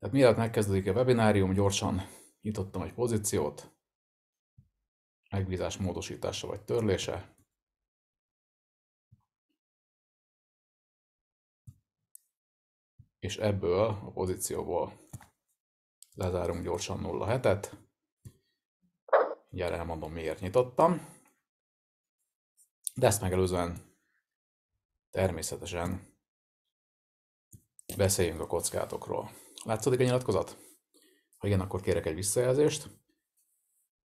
Tehát mielőtt megkezdődik a webinárium, gyorsan nyitottam egy pozíciót, megbízás módosítása vagy törlése. És ebből a pozícióból lezárunk gyorsan 0 hetet. Gyere, elmondom, miért nyitottam. De ezt megelőzően természetesen beszéljünk a kockátokról. Látszódik a nyilatkozat? Ha igen, akkor kérek egy visszajelzést.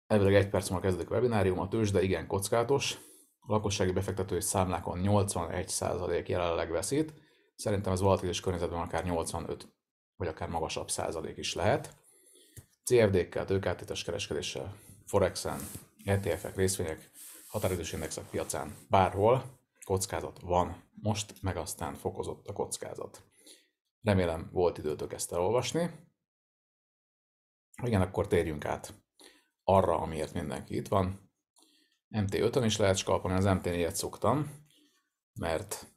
Elvileg egy perc múlva kezdődik a webinárium, a de igen kockátos, a lakossági befektetői számlákon 81% jelenleg veszít, szerintem ez volatilis környezetben akár 85 vagy akár magasabb százalék is lehet. CFD-kkel, tőkátétes kereskedéssel, Forexen, ETF-ek, részvények, határidős indexek piacán, bárhol kockázat van, most meg aztán fokozott a kockázat. Remélem volt időtök ezt elolvasni. Igen, akkor térjünk át arra, amiért mindenki itt van. MT5-ön is lehet skalpolni, az MT4-et szoktam, mert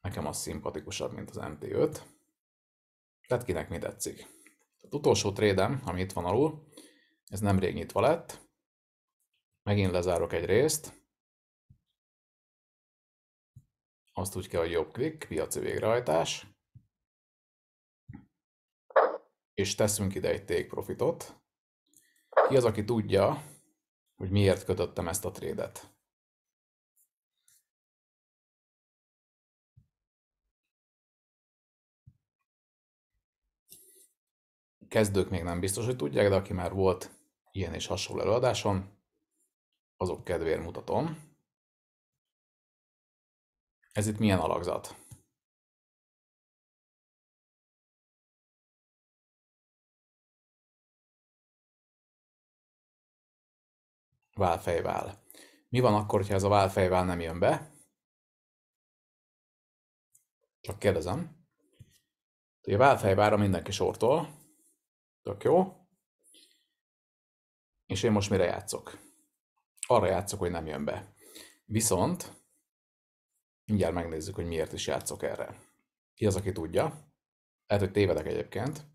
nekem az szimpatikusabb, mint az MT5. Tehát kinek mi tetszik. Az utolsó trédem, ami itt van alul, ez nem rég nyitva lett. Megint lezárok egy részt. Azt úgy kell, hogy jobb klik, piaci végrehajtás. és teszünk ide egy take profitot. Ki az, aki tudja, hogy miért kötöttem ezt a trédet? Kezdők még nem biztos, hogy tudják, de aki már volt ilyen és hasonló előadáson, azok kedvéért mutatom. Ez itt milyen alakzat? válfejvál. Mi van akkor, ha ez a válfejvál nem jön be? Csak kérdezem. Ugye válfejvára mindenki sortol. Tök jó. És én most mire játszok? Arra játszok, hogy nem jön be. Viszont mindjárt megnézzük, hogy miért is játszok erre. Ki az, aki tudja? Lehet, hogy tévedek egyébként.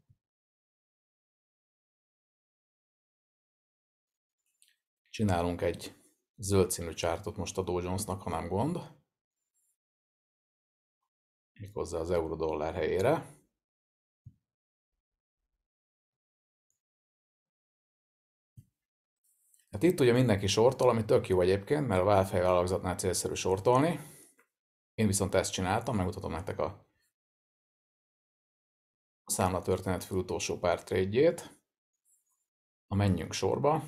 Csinálunk egy zöld színű csártot most a Dow Jonesnak, ha nem gond. Méghozzá az euró-dollár helyére. Hát itt ugye mindenki sortol, ami tök jó egyébként, mert a válfej vállalkozatnál célszerű sortolni. Én viszont ezt csináltam, megmutatom nektek a számlatörténet utolsó pár trédjét. Na menjünk sorba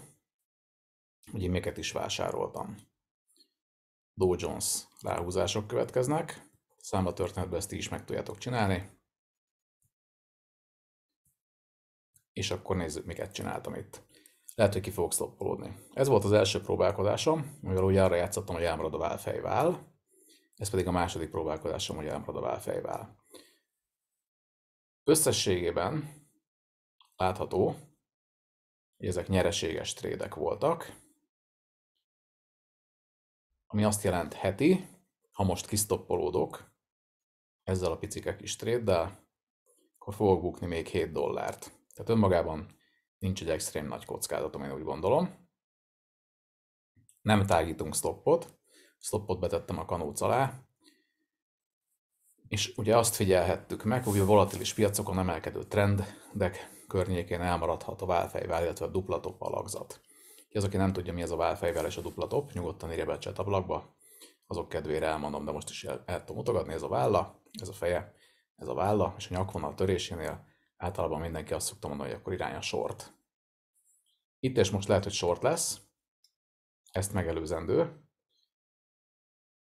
hogy én miket is vásároltam. Dow Jones ráhúzások következnek, Számba történetben ezt is meg tudjátok csinálni. És akkor nézzük, miket csináltam itt. Lehet, hogy ki fogok szloppolódni. Ez volt az első próbálkozásom, mivel úgy arra játszottam, hogy elmarad a válfejvál, ez pedig a második próbálkozásom, hogy elmarad a válfejvál. Összességében látható, hogy ezek nyereséges trédek voltak, ami azt jelentheti, ha most kisztoppolódok ezzel a picike kis tréddel, akkor fogok bukni még 7 dollárt. Tehát önmagában nincs egy extrém nagy kockázatom, én úgy gondolom. Nem tágítunk stoppot, stoppot betettem a kanóc alá, és ugye azt figyelhettük meg, hogy a volatilis piacokon emelkedő trendek környékén elmaradhat a válfejvár, illetve a dupla alakzat az, aki nem tudja, mi ez a válfejvel és a dupla top, nyugodtan írja be a chat ablakba. Azok kedvére elmondom, de most is el, el tudom mutogatni. Ez a válla, ez a feje, ez a válla, és a nyakvonal törésénél általában mindenki azt szokta mondani, hogy akkor irány a sort. Itt és most lehet, hogy sort lesz, ezt megelőzendő.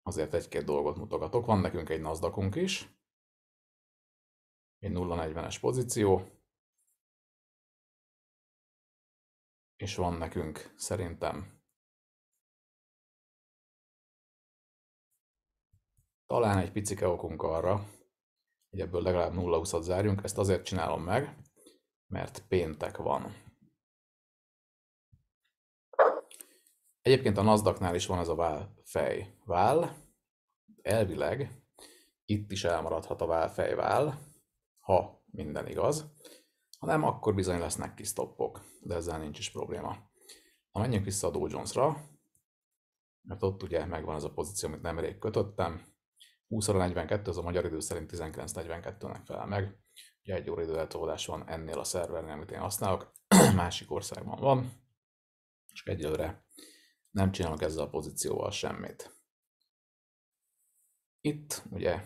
Azért egy-két dolgot mutogatok. Van nekünk egy nasdaq is, egy 0,40-es pozíció, és van nekünk, szerintem. Talán egy picike okunk arra, hogy ebből legalább 0-20-at zárjunk, ezt azért csinálom meg, mert péntek van. Egyébként a nasdaq is van ez a válfej vál. Elvileg itt is elmaradhat a válfej vál, ha minden igaz. Ha nem, akkor bizony lesznek kis stoppok, de ezzel nincs is probléma. Ha menjünk vissza a Dow Jones-ra, mert ott ugye megvan az a pozíció, amit nemrég kötöttem. 20 42, az a magyar idő szerint 19.42-nek felel meg. Ugye egy óra időeltolódás van ennél a szervernél, amit én használok, másik országban van, és egyelőre nem csinálok ezzel a pozícióval semmit. Itt ugye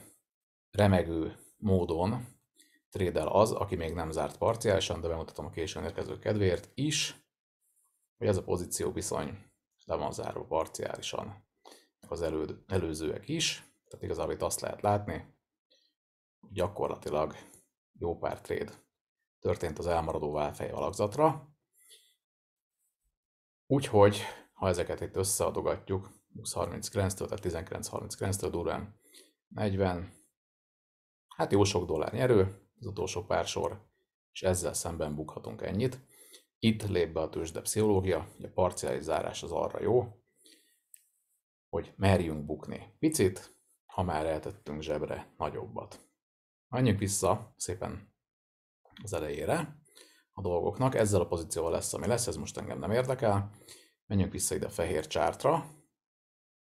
remegő módon trédel az, aki még nem zárt parciálisan, de bemutatom a későn érkező kedvéért is, hogy ez a pozíció viszony le van zárva parciálisan az elő, előzőek is, tehát igazából itt azt lehet látni, hogy gyakorlatilag jó pár tréd történt az elmaradó válfej alakzatra, úgyhogy ha ezeket itt összeadogatjuk, 20-39-től, tehát 19-39-től durván 40, hát jó sok dollár nyerő, utolsó pár sor, és ezzel szemben bukhatunk ennyit. Itt lép be a tőzsde pszichológia, hogy a parciális zárás az arra jó, hogy merjünk bukni picit, ha már eltettünk zsebre nagyobbat. Menjünk vissza szépen az elejére a dolgoknak, ezzel a pozícióval lesz, ami lesz, ez most engem nem érdekel. Menjünk vissza ide a fehér csártra,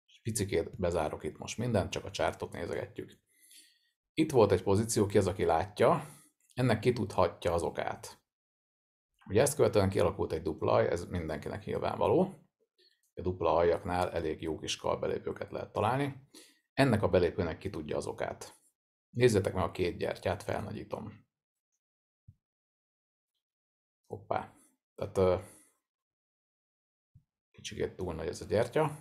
és picikét bezárok itt most mindent, csak a csártot nézegetjük. Itt volt egy pozíció, ki az, aki látja, ennek kitudhatja az okát. Ugye ezt követően kialakult egy dupla ez mindenkinek nyilvánvaló. A dupla aljaknál elég jó kis kalbelépőket lehet találni. Ennek a belépőnek ki tudja az okát. Nézzétek meg a két gyertyát, felnagyítom. Hoppá. Tehát kicsikét túl nagy ez a gyertya.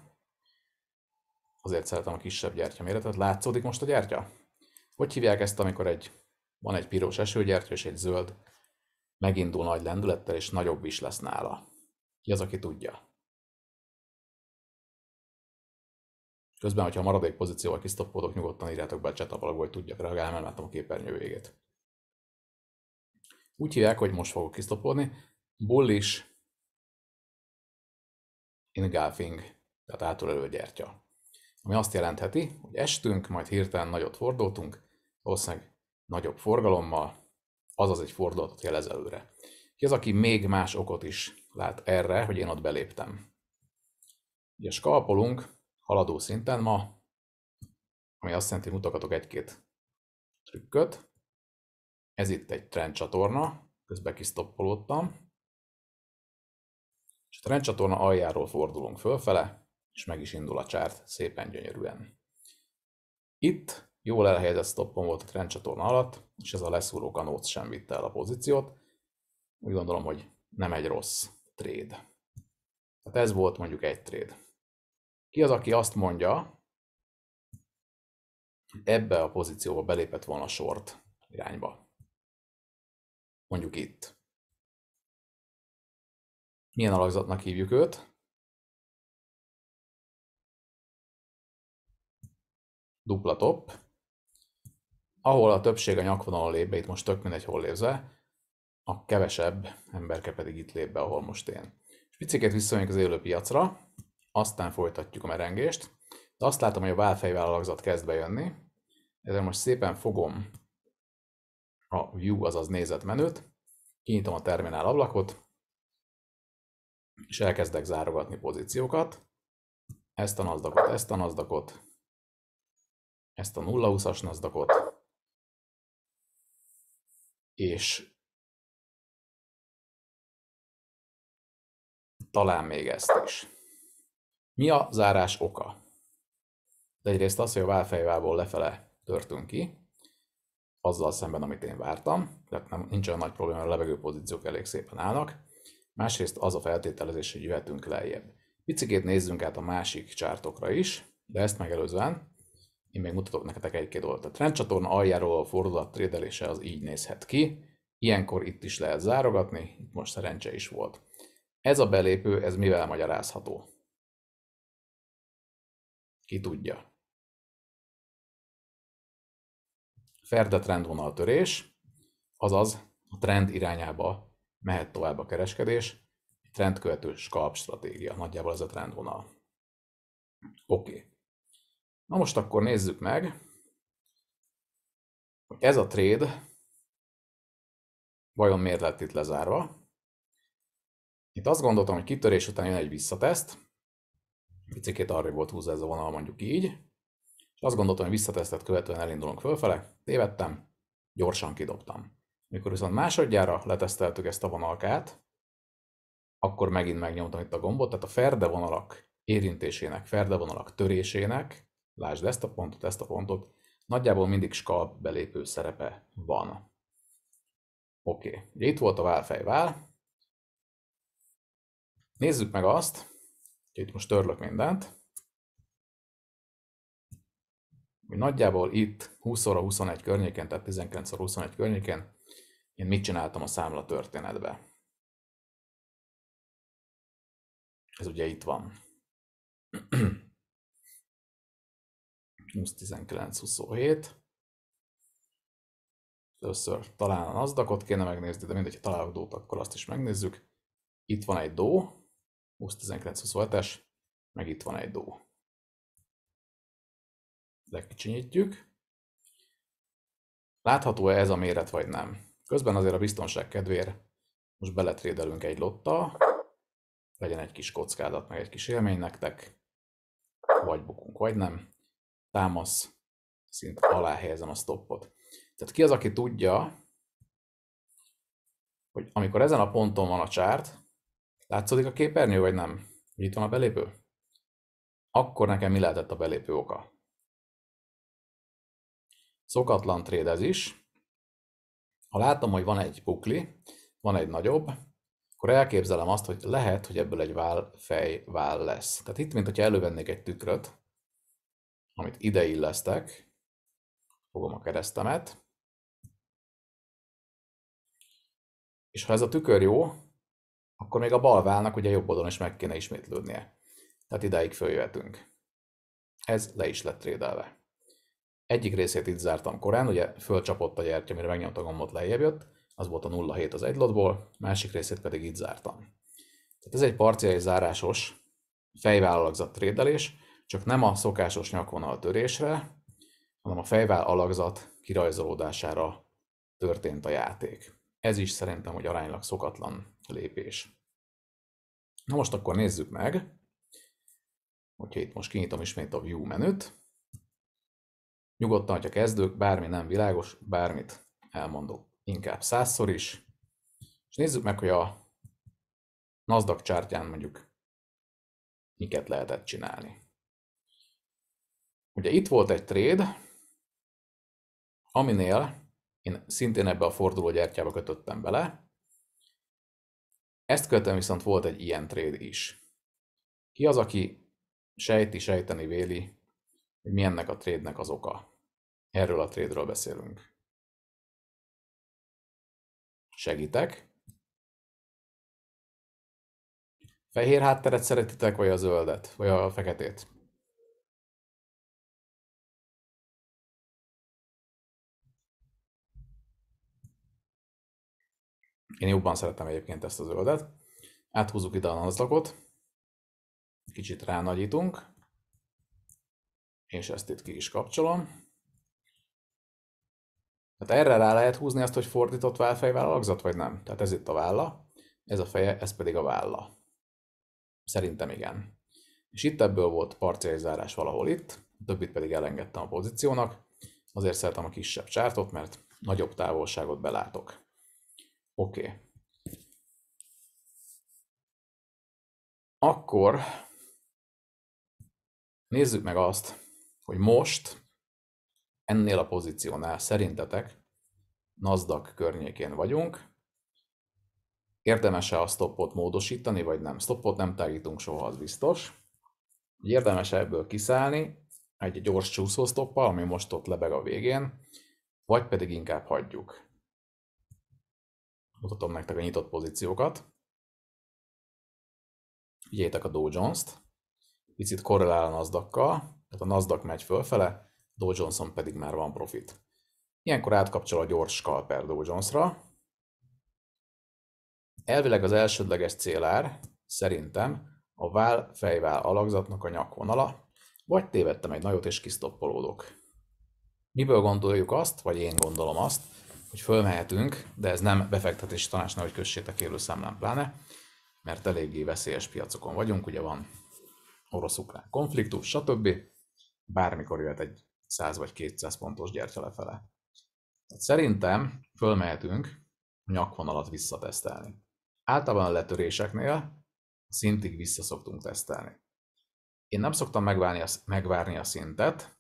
Azért szeretem a kisebb gyertya méretet. Látszódik most a gyertya? Hogy hívják ezt, amikor egy, van egy piros esőgyertya és egy zöld, megindul nagy lendülettel, és nagyobb is lesz nála. Ki az, aki tudja? Közben, hogyha a maradék pozícióval kisztoppoltok, nyugodtan írjátok be a chat hogy tudjak reagálni, mert látom a képernyő végét. Úgy hívják, hogy most fogok kisztopolni, bullish engulfing, tehát átölelő gyertya. Ami azt jelentheti, hogy estünk, majd hirtelen nagyot fordultunk, valószínűleg nagyobb forgalommal, azaz egy fordulatot jelez előre. Ki az, aki még más okot is lát erre, hogy én ott beléptem? Ugye skalpolunk haladó szinten ma, ami azt jelenti, hogy mutogatok egy-két trükköt. Ez itt egy trend csatorna, közben kisztoppolódtam. És a trend csatorna aljáról fordulunk fölfele, és meg is indul a csárt szépen gyönyörűen. Itt Jól elhelyezett stoppon volt a trendcsatorna alatt, és ez a leszúró kanóc sem vitte el a pozíciót. Úgy gondolom, hogy nem egy rossz trade. Tehát ez volt mondjuk egy trade. Ki az, aki azt mondja, ebbe a pozícióba belépett volna sort irányba? Mondjuk itt. Milyen alakzatnak hívjuk őt? Dupla top ahol a többség a nyakvonalon lép be, itt most tök mindegy, hol lépze, a kevesebb emberke pedig itt lép be, ahol most én. És picikét visszamegyünk az élő piacra, aztán folytatjuk a merengést, de azt látom, hogy a válfejvállalakzat kezd bejönni, ezért most szépen fogom a view, azaz nézet menüt, kinyitom a terminál ablakot, és elkezdek zárogatni pozíciókat, ezt a nazdakot, ezt a nazdakot, ezt a 0-20-as nazdakot, és talán még ezt is. Mi a zárás oka? De egyrészt az, hogy a válfejvából lefele törtünk ki, azzal szemben, amit én vártam, tehát nem, nincs olyan nagy probléma, a levegő pozíciók elég szépen állnak. Másrészt az a feltételezés, hogy jöhetünk lejjebb. Picikét nézzünk át a másik csártokra is, de ezt megelőzően én még mutatok nektek egy-két dolgot. A trendcsatorna aljáról a fordulat trédelése az így nézhet ki. Ilyenkor itt is lehet zárogatni, itt most szerencse is volt. Ez a belépő, ez mivel magyarázható? Ki tudja? Ferde trendvonal törés, azaz a trend irányába mehet tovább a kereskedés, trendkövető skalp stratégia, nagyjából ez a trendvonal. Oké. Okay. Na most akkor nézzük meg, hogy ez a trade vajon miért lett itt lezárva. Itt azt gondoltam, hogy kitörés után jön egy visszateszt, picikét arra volt húzva ez a vonal mondjuk így, és azt gondoltam, hogy visszatesztet követően elindulunk fölfele, tévedtem, gyorsan kidobtam. Mikor viszont másodjára leteszteltük ezt a vonalkát, akkor megint megnyomtam itt a gombot, tehát a ferde vonalak érintésének, ferde vonalak törésének lásd ezt a pontot, ezt a pontot, nagyjából mindig skalp belépő szerepe van. Oké, okay. itt volt a válfejvál. Nézzük meg azt, hogy itt most törlök mindent, hogy nagyjából itt 20 óra 21 környéken, tehát 19 óra 21 környéken én mit csináltam a számla történetbe. Ez ugye itt van. 20-19-27. Először talán a nazdakot kéne megnézni, de mindegy, ha találok dót, akkor azt is megnézzük. Itt van egy dó, 20-19-27-es, meg itt van egy dó. Lekicsinyítjük. Látható-e ez a méret, vagy nem? Közben azért a biztonság kedvéért most beletrédelünk egy lotta, legyen egy kis kockázat, meg egy kis élmény nektek, vagy bukunk, vagy nem támasz szint alá helyezem a stoppot. Tehát ki az, aki tudja, hogy amikor ezen a ponton van a csárt, látszódik a képernyő, vagy nem? Hogy itt van a belépő? Akkor nekem mi lehetett a belépő oka? Szokatlan tréd ez is. Ha látom, hogy van egy bukli, van egy nagyobb, akkor elképzelem azt, hogy lehet, hogy ebből egy vál, fej, vál lesz. Tehát itt, mint hogyha elővennék egy tükröt, amit ide illesztek, fogom a keresztemet, és ha ez a tükör jó, akkor még a bal válnak ugye jobb oldalon is meg kéne ismétlődnie. Tehát ideig följöhetünk. Ez le is lett trédelve. Egyik részét itt zártam korán, ugye fölcsapott a gyertya, mire megnyomta a gombot, lejjebb jött, az volt a 0,7 az egy lotból, másik részét pedig itt zártam. Tehát ez egy parciális zárásos fejvállalakzat trédelés, csak nem a szokásos nyakvonal törésre, hanem a fejvál alakzat kirajzolódására történt a játék. Ez is szerintem, hogy aránylag szokatlan lépés. Na most akkor nézzük meg, hogyha itt most kinyitom ismét a View menüt, nyugodtan, hogyha kezdők, bármi nem világos, bármit elmondok inkább százszor is, és nézzük meg, hogy a NASDAQ csártyán mondjuk miket lehetett csinálni. Ugye itt volt egy trade, aminél én szintén ebbe a forduló gyertyába kötöttem bele. Ezt követően viszont volt egy ilyen trade is. Ki az, aki sejti, sejteni véli, hogy mi ennek a trédnek az oka? Erről a trédről beszélünk. Segítek. Fehér hátteret szeretitek, vagy a zöldet, vagy a feketét? Én jobban szeretem egyébként ezt a zöldet. Áthúzzuk ide a nanzlakot, kicsit ránagyítunk, és ezt itt ki is kapcsolom. Tehát erre rá lehet húzni azt, hogy fordított válfejvel alakzat, vagy nem. Tehát ez itt a válla, ez a feje, ez pedig a válla. Szerintem igen. És itt ebből volt parciális zárás valahol itt, a többit pedig elengedtem a pozíciónak. Azért szeretem a kisebb csártot, mert nagyobb távolságot belátok. Oké. Okay. Akkor nézzük meg azt, hogy most ennél a pozíciónál szerintetek NASDAQ környékén vagyunk. Érdemes-e a stoppot módosítani, vagy nem? Stoppot nem tágítunk soha, az biztos. Érdemes -e ebből kiszállni egy gyors csúszó stoppal, ami most ott lebeg a végén, vagy pedig inkább hagyjuk mutatom nektek a nyitott pozíciókat. Figyeljétek a Dow Jones-t, picit korrelál a nasdaq tehát a Nasdaq megy fölfele, Dow jones pedig már van profit. Ilyenkor átkapcsol a gyors scalper Dow Jones-ra. Elvileg az elsődleges célár szerintem a vál fejvál alakzatnak a nyakvonala, vagy tévedtem egy nagyot és kisztoppolódok. Miből gondoljuk azt, vagy én gondolom azt, hogy fölmehetünk, de ez nem befektetési tanács, hogy kössétek élő számlán pláne, mert eléggé veszélyes piacokon vagyunk, ugye van orosz-ukrán konfliktus, stb. Bármikor jöhet egy 100 vagy 200 pontos gyertya lefele. Tehát szerintem fölmehetünk nyakvonalat visszatesztelni. Általában a letöréseknél szintig vissza szoktunk tesztelni. Én nem szoktam megvárni a, megvárni a szintet,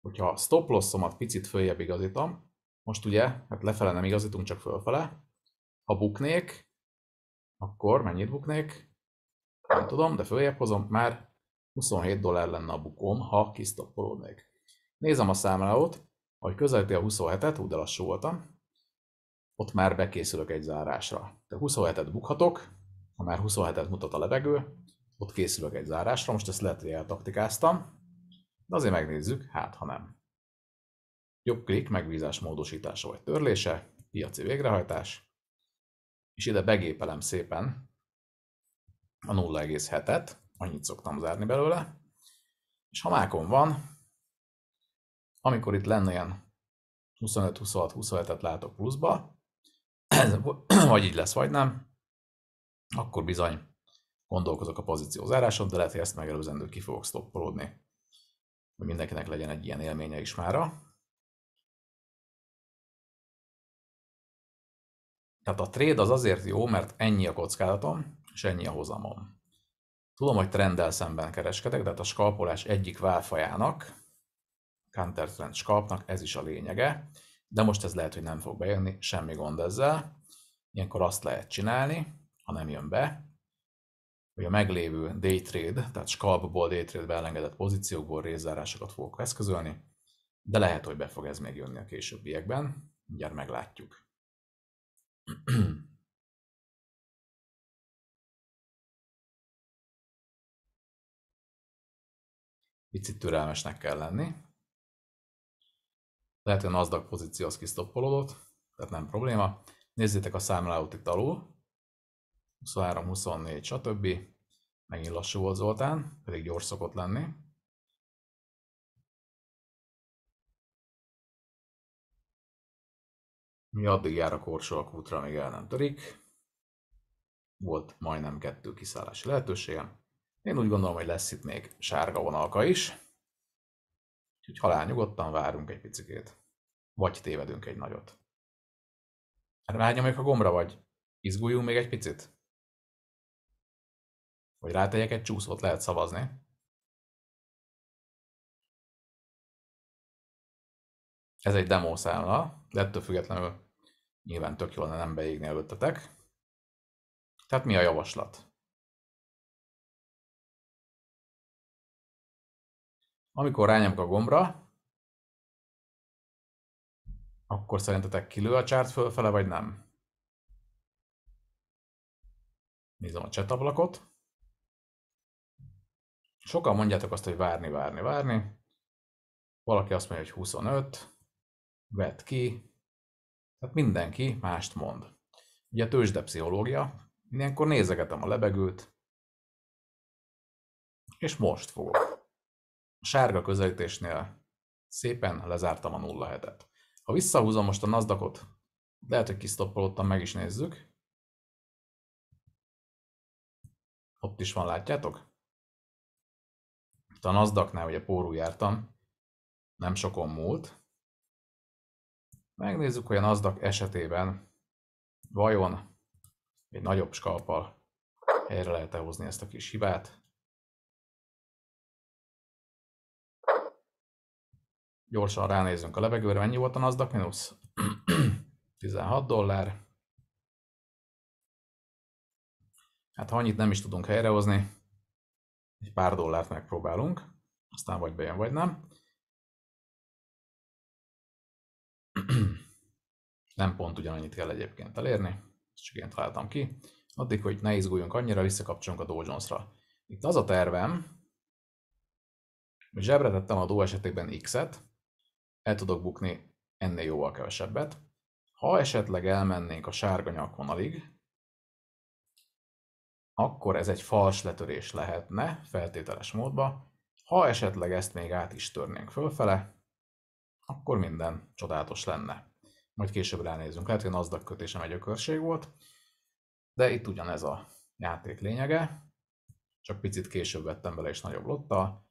hogyha a stop lossomat picit följebb igazítom, most ugye, hát lefele nem igazítunk, csak fölfele. Ha buknék, akkor mennyit buknék? Nem tudom, de följebb hozom, már 27 dollár lenne a bukom, ha kisztoppolódnék. Nézem a számlát, ahogy közelíti a 27-et, úgy de lassú voltam, ott már bekészülök egy zárásra. De 27-et bukhatok, ha már 27-et mutat a levegő, ott készülök egy zárásra, most ezt lehet, hogy eltaktikáztam, de azért megnézzük, hát ha nem klik, megbízás módosítása vagy törlése, piaci végrehajtás, és ide begépelem szépen a 0,7-et, annyit szoktam zárni belőle, és ha mákon van, amikor itt lenne ilyen 25, 26, 27-et látok pluszba, ez vagy így lesz, vagy nem, akkor bizony gondolkozok a pozíció záráson, de lehet, hogy ezt megelőzendő ki fogok stoppolódni, hogy mindenkinek legyen egy ilyen élménye is mára. Tehát a trade az azért jó, mert ennyi a kockázatom, és ennyi a hozamom. Tudom, hogy trenddel szemben kereskedek, de hát a skalpolás egyik válfajának, counter trend skalpnak ez is a lényege, de most ez lehet, hogy nem fog bejönni, semmi gond ezzel. Ilyenkor azt lehet csinálni, ha nem jön be, hogy a meglévő day trade, tehát skalpból day trade elengedett pozíciókból részzárásokat fogok eszközölni, de lehet, hogy be fog ez még jönni a későbbiekben, mindjárt meglátjuk. Picit türelmesnek kell lenni. Lehet, hogy a NASDAQ pozíció az kisztoppolódott, tehát nem probléma. Nézzétek a számláut itt alul. 23, 24, stb. Megint lassú volt Zoltán, pedig gyors szokott lenni. Mi addig jár a korcsolakútra, amíg el nem törik. Volt majdnem kettő kiszállási lehetőségem. Én úgy gondolom, hogy lesz itt még sárga vonalka is. Úgyhogy halál nyugodtan várunk egy picikét. Vagy tévedünk egy nagyot. Hát Rányomjuk a gombra, vagy izguljunk még egy picit? Vagy rátegyek egy csúszót, lehet szavazni. Ez egy demo számla, de ettől függetlenül nyilván tök jól nem beégni előttetek. Tehát mi a javaslat? Amikor rányomok a gombra, akkor szerintetek kilő a csárt fölfele, vagy nem? Nézem a chat ablakot. Sokan mondjátok azt, hogy várni, várni, várni. Valaki azt mondja, hogy 25, vet ki, tehát mindenki mást mond. Ugye pszichológia, ilyenkor nézegetem a lebegőt, és most fogok. A sárga közelítésnél szépen lezártam a 0 hetet. Ha visszahúzom most a nasdaq lehet, hogy kisztoppolottan meg is nézzük. Ott is van, látjátok? Itt a nasdaq ugye pórul jártam, nem sokon múlt, Megnézzük, hogy a NASDAQ esetében vajon egy nagyobb skalpal helyre lehet -e hozni ezt a kis hibát. Gyorsan ránézzünk a levegőre, mennyi volt a NASDAQ minusz? 16 dollár. Hát ha annyit nem is tudunk helyrehozni, egy pár dollárt megpróbálunk, aztán vagy bejön, vagy nem. nem pont ugyanannyit kell egyébként elérni, ezt csak én találtam ki. Addig, hogy ne izguljunk annyira, visszakapcsolunk a Dow Jones-ra. Itt az a tervem, hogy zsebre tettem a Dow esetében X-et, el tudok bukni ennél jóval kevesebbet. Ha esetleg elmennénk a sárga nyakvonalig, akkor ez egy fals letörés lehetne, feltételes módba. Ha esetleg ezt még át is törnénk fölfele, akkor minden csodálatos lenne. Majd később ránézünk. Lehet, hogy a NASDAQ kötésem egy ökörség volt, de itt ugyanez a játék lényege, csak picit később vettem bele és nagyobb lotta.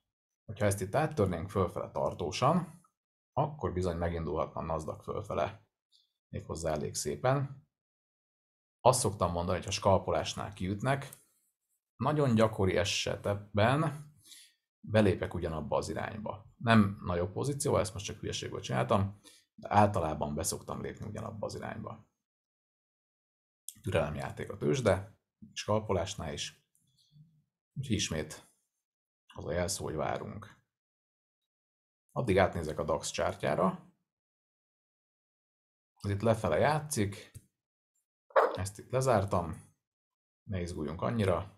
Hogyha ezt itt áttörnénk fölfele tartósan, akkor bizony megindulhatna a NASDAQ fölfele méghozzá elég szépen. Azt szoktam mondani, hogy a skalpolásnál kiütnek, nagyon gyakori esetben belépek ugyanabba az irányba. Nem nagyobb pozíció, ezt most csak hülyeségből csináltam, de általában beszoktam lépni ugyanabba az irányba. Türelemjáték a tőzsde, és kalpolásnál is. Úgyhogy ismét az a jelszó, hogy várunk. Addig átnézek a DAX csártyára. Ez itt lefele játszik. Ezt itt lezártam. Ne izguljunk annyira.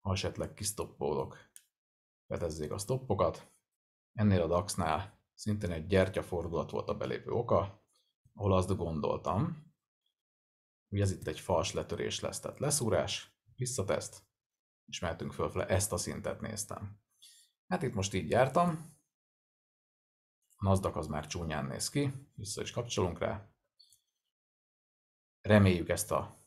Ha esetleg kisztoppolok, vetezzék a stoppokat. Ennél a DAX-nál szintén egy gyertyafordulat volt a belépő oka, ahol azt gondoltam, hogy ez itt egy fals letörés lesz, tehát leszúrás, visszateszt, és mehetünk fölfele, ezt a szintet néztem. Hát itt most így jártam, a NASDAQ az már csúnyán néz ki, vissza is kapcsolunk rá. Reméljük ezt a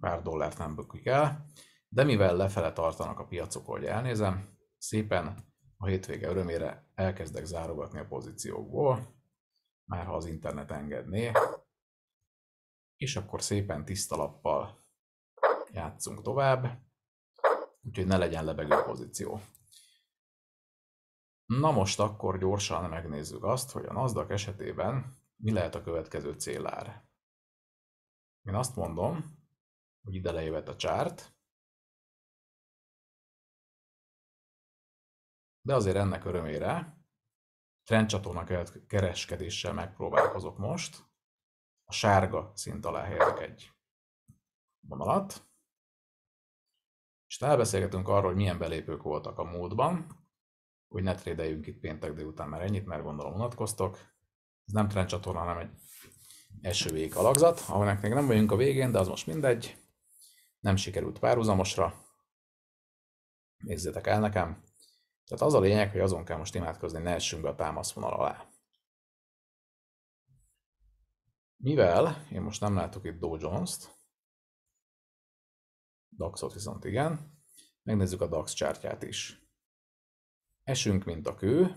pár dollárt nem bökik el, de mivel lefele tartanak a piacok, hogy elnézem, szépen a hétvége örömére elkezdek zárogatni a pozíciókból, már ha az internet engedné, és akkor szépen tiszta lappal játszunk tovább, úgyhogy ne legyen lebegő pozíció. Na most akkor gyorsan megnézzük azt, hogy a NASDAQ esetében mi lehet a következő célár. Én azt mondom, hogy ide lejövett a csárt, de azért ennek örömére trendcsatorna kereskedéssel megpróbálkozok most. A sárga szint alá helyezek egy vonalat, és elbeszélgetünk arról, hogy milyen belépők voltak a módban. hogy ne trédeljünk itt péntek délután már ennyit, mert gondolom unatkoztok. Ez nem trendcsatorna, hanem egy esővék alakzat, aminek még nem vagyunk a végén, de az most mindegy. Nem sikerült párhuzamosra. Nézzétek el nekem. Tehát az a lényeg, hogy azon kell most imádkozni, ne essünk be a támaszvonal alá. Mivel én most nem látok itt Dow Jones-t, DAX-ot viszont igen, megnézzük a DAX csártyát is. Esünk, mint a kő.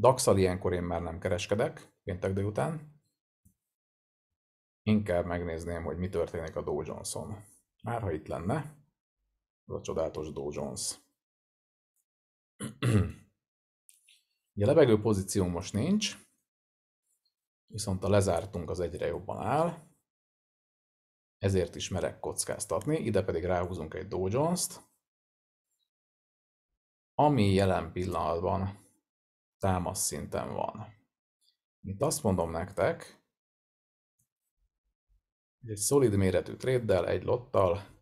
dax ilyenkor én már nem kereskedek, péntek délután. Inkább megnézném, hogy mi történik a Dow Jones-on. Már ha itt lenne, az a csodálatos Dow Jones. Ugye levegő pozíció most nincs, viszont a lezártunk az egyre jobban áll, ezért is merek kockáztatni, ide pedig ráhúzunk egy Dow Jones-t, ami jelen pillanatban támasz szinten van. Itt azt mondom nektek, egy szolid méretű tréddel, egy lottal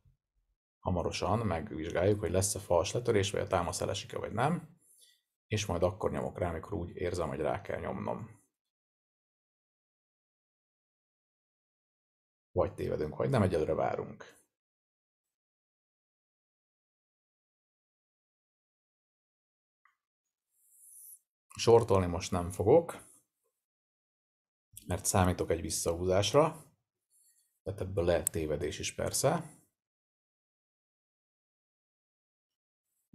hamarosan megvizsgáljuk, hogy lesz-e fals letörés, vagy a támasz elesik vagy nem, és majd akkor nyomok rá, amikor úgy érzem, hogy rá kell nyomnom. Vagy tévedünk, vagy nem, egyelőre várunk. Sortolni most nem fogok, mert számítok egy visszahúzásra, tehát ebből lehet tévedés is persze.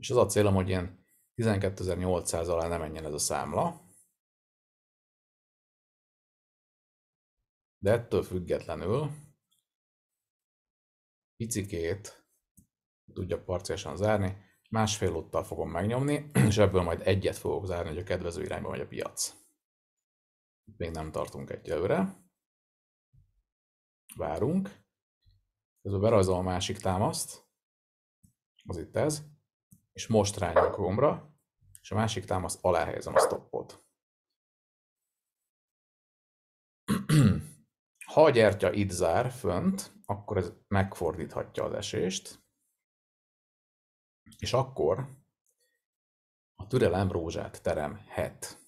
és az a célom, hogy ilyen 12.800 alá ne menjen ez a számla. De ettől függetlenül picikét tudja parciálisan zárni, másfél lottal fogom megnyomni, és ebből majd egyet fogok zárni, hogy a kedvező irányba megy a piac. Még nem tartunk egyelőre. Várunk. Közben berajzolom a másik támaszt. Az itt ez és most rányok a gombra, és a másik támasz alá helyezem a stoppot. Ha a gyertya itt zár fönt, akkor ez megfordíthatja az esést, és akkor a türelem rózsát teremhet.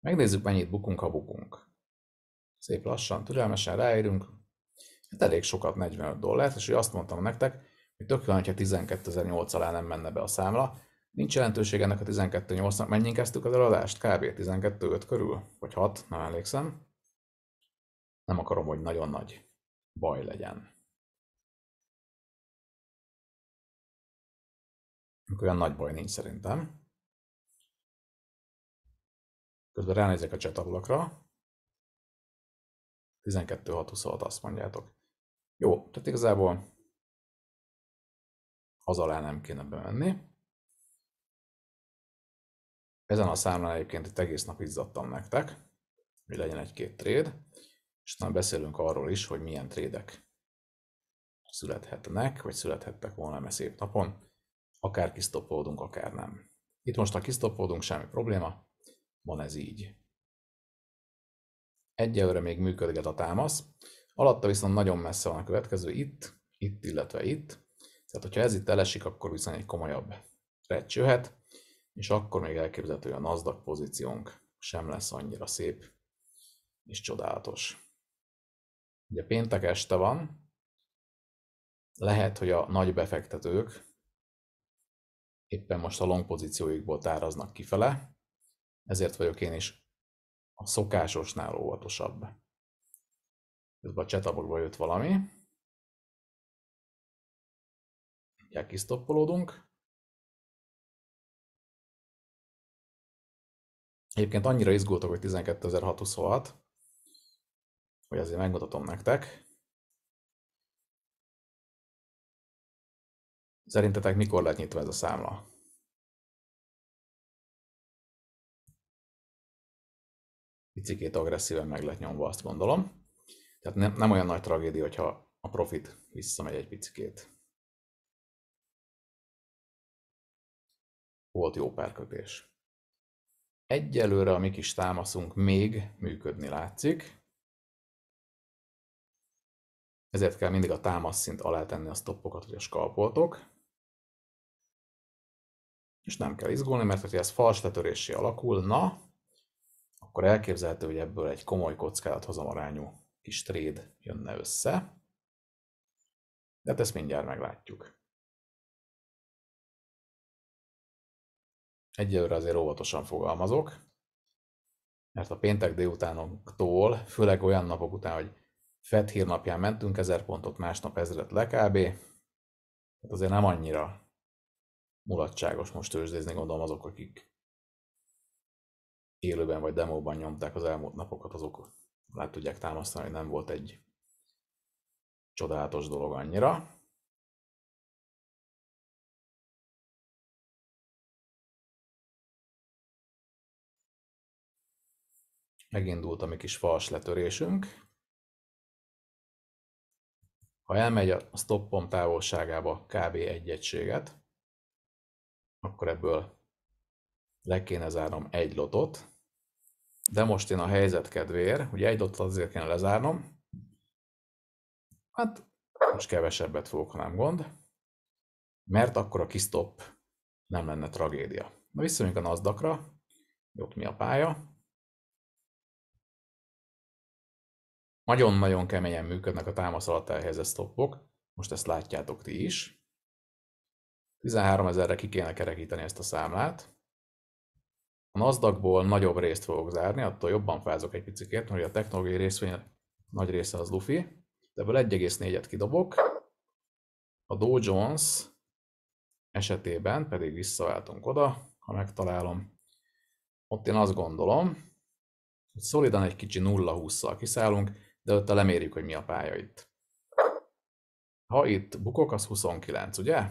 Megnézzük, mennyit bukunk, ha bukunk. Szép lassan, türelmesen ráérünk. Hát elég sokat, 45 dollárt, és hogy azt mondtam nektek, Tök jó, hogyha 12.008 alá nem menne be a számla. Nincs jelentőség ennek a 12.8-nak. mennyi kezdtük az eladást? Kb. 12.5 körül? Vagy 6? Nem emlékszem. Nem akarom, hogy nagyon nagy baj legyen. Olyan nagy baj nincs szerintem. Közben ránézek a csatablakra. 12.626 azt mondjátok. Jó, tehát igazából az alá nem kéne bemenni. Ezen a számlán egyébként itt egész nap izzadtam nektek, hogy legyen egy-két tréd, és aztán beszélünk arról is, hogy milyen trédek születhetnek, vagy születhettek volna eme szép napon, akár kisztopódunk, akár nem. Itt most, ha kisztopódunk, semmi probléma, van ez így. Egyelőre még működget a támasz, alatta viszont nagyon messze van a következő itt, itt, illetve itt, tehát, hogyha ez itt elesik, akkor viszont egy komolyabb stretch jöhet, és akkor még elképzelhető, hogy a NASDAQ pozíciónk sem lesz annyira szép és csodálatos. Ugye péntek este van, lehet, hogy a nagy befektetők éppen most a long pozícióikból táraznak kifele, ezért vagyok én is a szokásosnál óvatosabb. Ez a csetabokból jött valami. mindjárt kisztoppolódunk. Egyébként annyira izgultak, hogy 12626, hogy azért megmutatom nektek. Szerintetek mikor lehet nyitva ez a számla? Picikét agresszíven meg lehet nyomva, azt gondolom. Tehát nem, nem olyan nagy tragédia, hogyha a profit visszamegy egy picikét. Volt jó párkötés. Egyelőre a mi kis támaszunk még működni látszik. Ezért kell mindig a támasz szint alá tenni a stoppokat, vagy a skalpoltok. És nem kell izgulni, mert ha ez fals alakul, alakulna, akkor elképzelhető, hogy ebből egy komoly kockázathozamarányú kis tréd jönne össze. De hát ezt mindjárt meglátjuk. egyelőre azért óvatosan fogalmazok, mert a péntek délutánoktól, főleg olyan napok után, hogy FED hírnapján mentünk 1000 pontot, másnap ezeret le kb. Hát azért nem annyira mulatságos most tőzsdézni, gondolom azok, akik élőben vagy demóban nyomták az elmúlt napokat, azok le tudják támasztani, hogy nem volt egy csodálatos dolog annyira. Megindult a mi kis fals letörésünk. Ha elmegy a stoppom távolságába kb. egy egységet, akkor ebből le kéne zárnom egy lotot, de most én a helyzet kedvéért, ugye egy lotot azért kéne lezárnom, hát most kevesebbet fogok, ha nem gond, mert akkor a kis stop nem lenne tragédia. Na visszamegyünk a nasdaq -ra. mi a pálya, Nagyon-nagyon keményen működnek a támasz alatt elhelyezett stoppok, most ezt látjátok ti is. 13 ezerre ki kéne kerekíteni ezt a számlát. A nasdaq nagyobb részt fogok zárni, attól jobban fázok egy picit, mert a technológiai részvény nagy része az lufi. de Ebből 1,4-et kidobok. A Dow Jones esetében pedig visszaváltunk oda, ha megtalálom. Ott én azt gondolom, hogy szolidan egy kicsi 0-20-szal kiszállunk, de ott lemérjük, hogy mi a pálya itt. Ha itt bukok, az 29, ugye?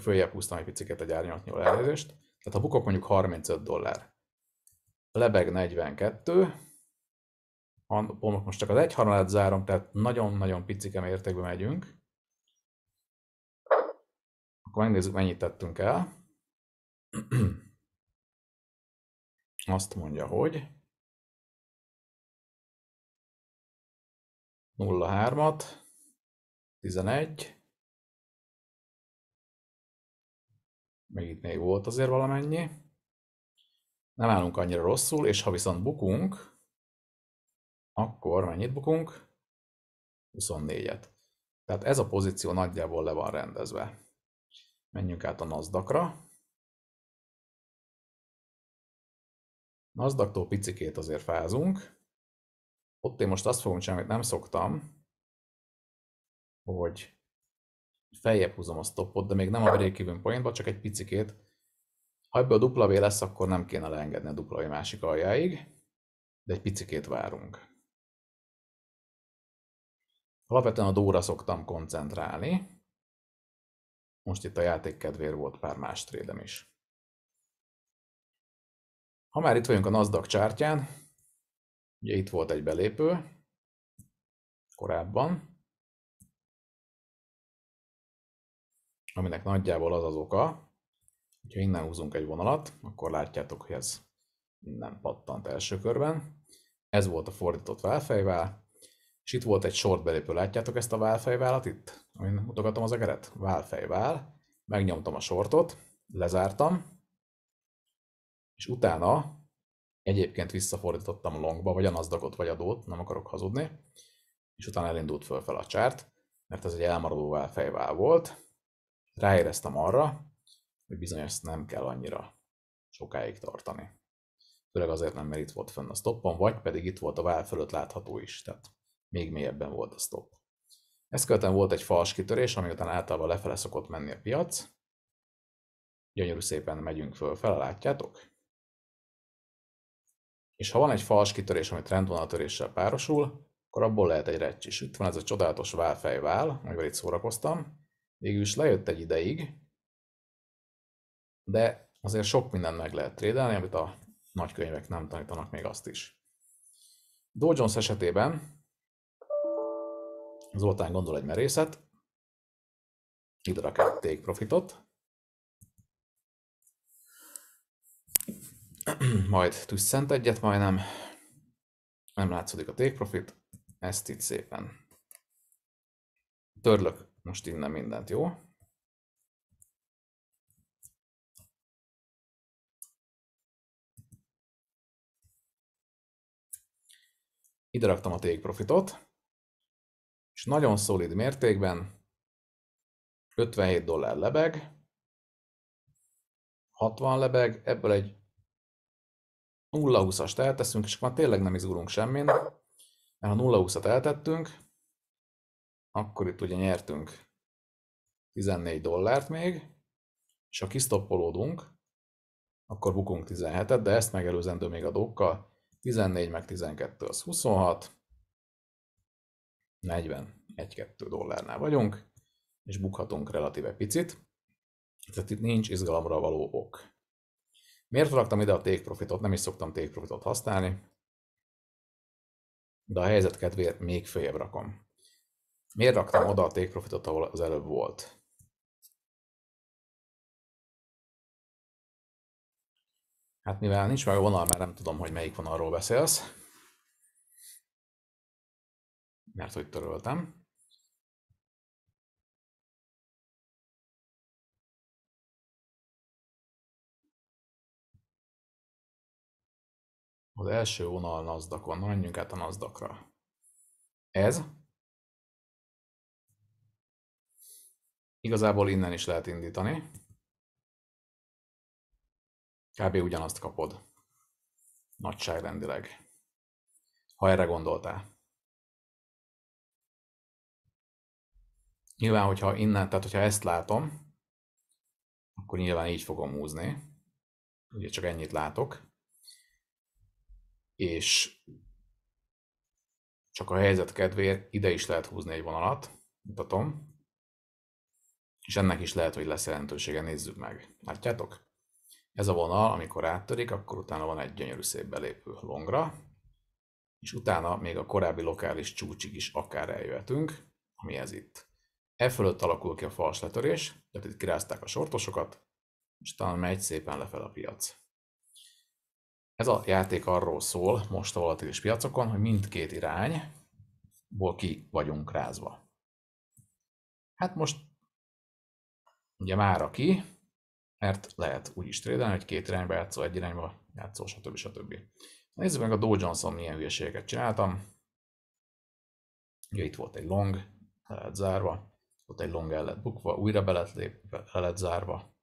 Följebb húztam egy piciket a gyárnyalatnyol elérést. Tehát ha bukok mondjuk 35 dollár, lebeg 42, ha, most csak az egy harmadát zárom, tehát nagyon-nagyon picike mértékben megyünk. Akkor megnézzük, mennyit tettünk el. Azt mondja, hogy 03-at, 11, még itt még volt azért valamennyi. Nem állunk annyira rosszul, és ha viszont bukunk, akkor mennyit bukunk? 24-et. Tehát ez a pozíció nagyjából le van rendezve. Menjünk át a nasdaq Nasdaq-tól picikét azért fázunk. Ott én most azt fogom csinálni, amit nem szoktam, hogy feljebb húzom a stopot, de még nem a break even pointba, csak egy picikét. Ha ebből dupla V lesz, akkor nem kéne leengedni a dupla V másik aljáig, de egy picikét várunk. Alapvetően a dóra szoktam koncentrálni. Most itt a játék kedvér volt pár más trédem is. Ha már itt vagyunk a NASDAQ csártyán, Ugye itt volt egy belépő korábban, aminek nagyjából az az oka, hogyha innen húzunk egy vonalat, akkor látjátok, hogy ez innen pattant első körben. Ez volt a fordított válfejvál, és itt volt egy short belépő, látjátok ezt a válfejvállat itt, amin mutogatom az egeret? Válfejvál, megnyomtam a sortot, lezártam, és utána Egyébként visszafordítottam longba, vagy a nasdaq vagy a dót, nem akarok hazudni, és utána elindult fölfel a csárt, mert ez egy elmaradó fejvál volt. Ráéreztem arra, hogy bizony ezt nem kell annyira sokáig tartani. Főleg azért nem, mert itt volt fönn a stoppon, vagy pedig itt volt a vál fölött látható is, tehát még mélyebben volt a stop. Ezt követően volt egy fals kitörés, ami után általában lefele szokott menni a piac. Gyönyörű szépen megyünk föl, fel, látjátok? és ha van egy fals kitörés, ami trendvonatöréssel párosul, akkor abból lehet egy recs is. Itt van ez a csodálatos válfejvál, amivel itt szórakoztam. Végül is lejött egy ideig, de azért sok mindent meg lehet trédelni, amit a nagykönyvek nem tanítanak még azt is. Dow Jones esetében Zoltán gondol egy merészet, ide profitot, majd tüsszent egyet majdnem, nem látszódik a take profit, ezt itt szépen törlök most innen mindent, jó? Ide raktam a take profitot, és nagyon szolid mértékben 57 dollár lebeg, 60 lebeg, ebből egy 0-20-ast elteszünk, és már tényleg nem izgulunk semmin, mert ha 0-20-at eltettünk, akkor itt ugye nyertünk 14 dollárt még, és ha kisztoppolódunk, akkor bukunk 17-et, de ezt megelőzendő még a dokkal, 14 meg 12 az 26, 40, 1-2 dollárnál vagyunk, és bukhatunk relatíve picit, tehát itt nincs izgalomra való Miért raktam ide a take profitot? Nem is szoktam take profitot használni, de a helyzet kedvéért még följebb rakom. Miért raktam oda a take profitot, ahol az előbb volt? Hát mivel nincs meg a vonal, mert nem tudom, hogy melyik vonalról beszélsz. Mert hogy töröltem. Az első vonal Nasdaqon. Na, menjünk át a NASDAQ-ra. Ez. Igazából innen is lehet indítani. Kb. ugyanazt kapod. Nagyságrendileg. Ha erre gondoltál. Nyilván, hogyha innen, tehát hogyha ezt látom, akkor nyilván így fogom húzni. Ugye csak ennyit látok és csak a helyzet kedvéért ide is lehet húzni egy vonalat, mutatom, és ennek is lehet, hogy lesz jelentősége, nézzük meg. Látjátok? Ez a vonal, amikor áttörik, akkor utána van egy gyönyörű szép belépő longra, és utána még a korábbi lokális csúcsig is akár eljöhetünk, ami ez itt. E fölött alakul ki a fals letörés, tehát itt kirázták a sortosokat, és talán megy szépen lefel a piac. Ez a játék arról szól most a volatilis piacokon, hogy mindkét irányból ki vagyunk rázva. Hát most ugye már aki, mert lehet úgy is trédelni, hogy két irányba játszol, egy irányba játszol, stb. stb. Nézzük meg a Dow Johnson milyen hülyeségeket csináltam. Ugye itt volt egy long, le lett zárva, ott egy long el lett bukva, újra be lett, lép, be lett zárva,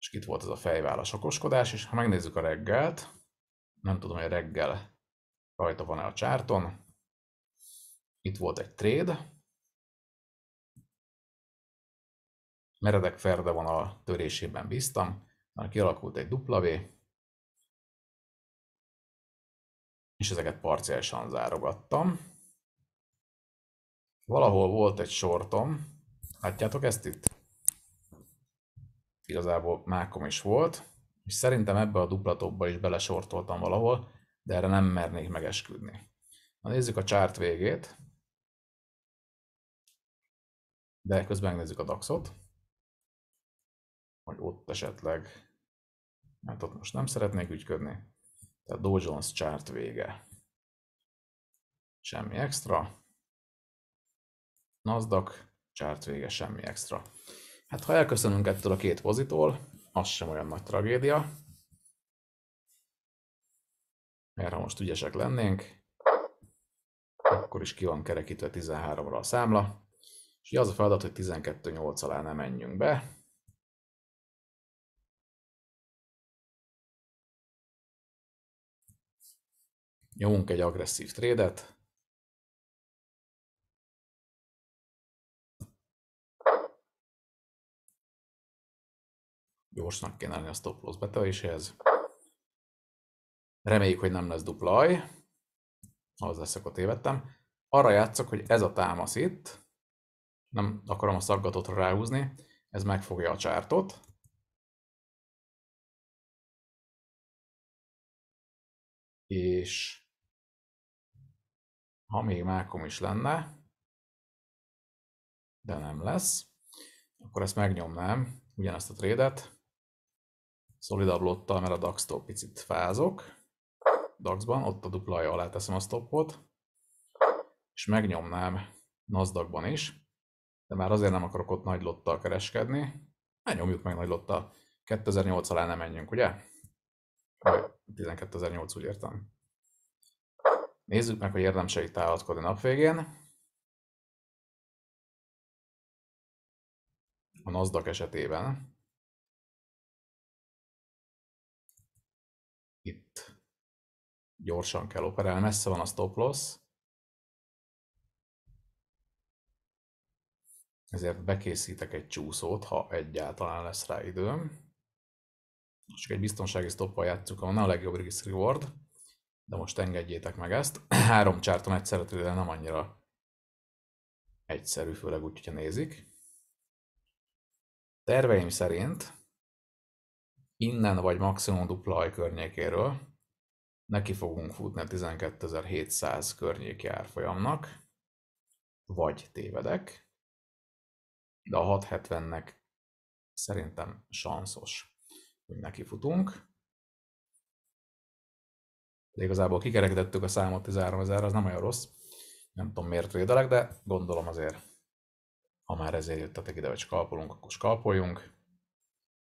és itt volt ez a fejvállas okoskodás, és ha megnézzük a reggelt, nem tudom, hogy reggel rajta van-e a csárton, itt volt egy trade, meredek ferde a törésében bíztam, már kialakult egy W, és ezeket parciálisan zárogattam. Valahol volt egy sortom, látjátok ezt itt? igazából mákom is volt, és szerintem ebbe a duplatokba is belesortoltam valahol, de erre nem mernék megesküdni. Na nézzük a chart végét, de közben megnézzük a DAX-ot, hogy ott esetleg, mert ott most nem szeretnék ügyködni, tehát Dow Jones chart vége. Semmi extra. Nasdaq chart vége, semmi extra. Hát ha elköszönünk ettől a két pozitól, az sem olyan nagy tragédia. Mert ha most ügyesek lennénk, akkor is ki van kerekítve 13-ra a számla. És az a feladat, hogy 12-8 alá nem menjünk be. Nyomunk egy agresszív trédet, gyorsnak kéne lenni a stop loss betöréséhez. Reméljük, hogy nem lesz dupla aj. Az lesz, akkor tévedtem. Arra játszok, hogy ez a támasz itt, nem akarom a szaggatót ráhúzni, ez megfogja a csártot. És ha még mákom is lenne, de nem lesz, akkor ezt megnyomnám, ugyanezt a trédet, szolidabb lottal, mert a DAX-tól picit fázok. DAX-ban, ott a duplaja alá teszem a stoppot, és megnyomnám nasdaq is, de már azért nem akarok ott nagy lottal kereskedni. Ne nyomjuk meg nagy lottal. 2008 alá nem menjünk, ugye? 12.008 úgy értem. Nézzük meg, hogy itt állatkodni nap végén. A NASDAQ esetében gyorsan kell operálni, messze van a stop loss, ezért bekészítek egy csúszót, ha egyáltalán lesz rá időm. Csak egy biztonsági stoppal játszunk, van a legjobb risk reward, de most engedjétek meg ezt. Három csárton egyszerre de nem annyira egyszerű, főleg úgy, hogyha nézik. Terveim szerint innen vagy maximum dupla környékéről neki fogunk futni 12700 környéki árfolyamnak, vagy tévedek, de a 670-nek szerintem sanszos, hogy neki futunk. De igazából kikerekedettük a számot 13 ezer, az nem olyan rossz. Nem tudom miért védelek, de gondolom azért, ha már ezért jöttetek ide, hogy skalpolunk, akkor skalpoljunk.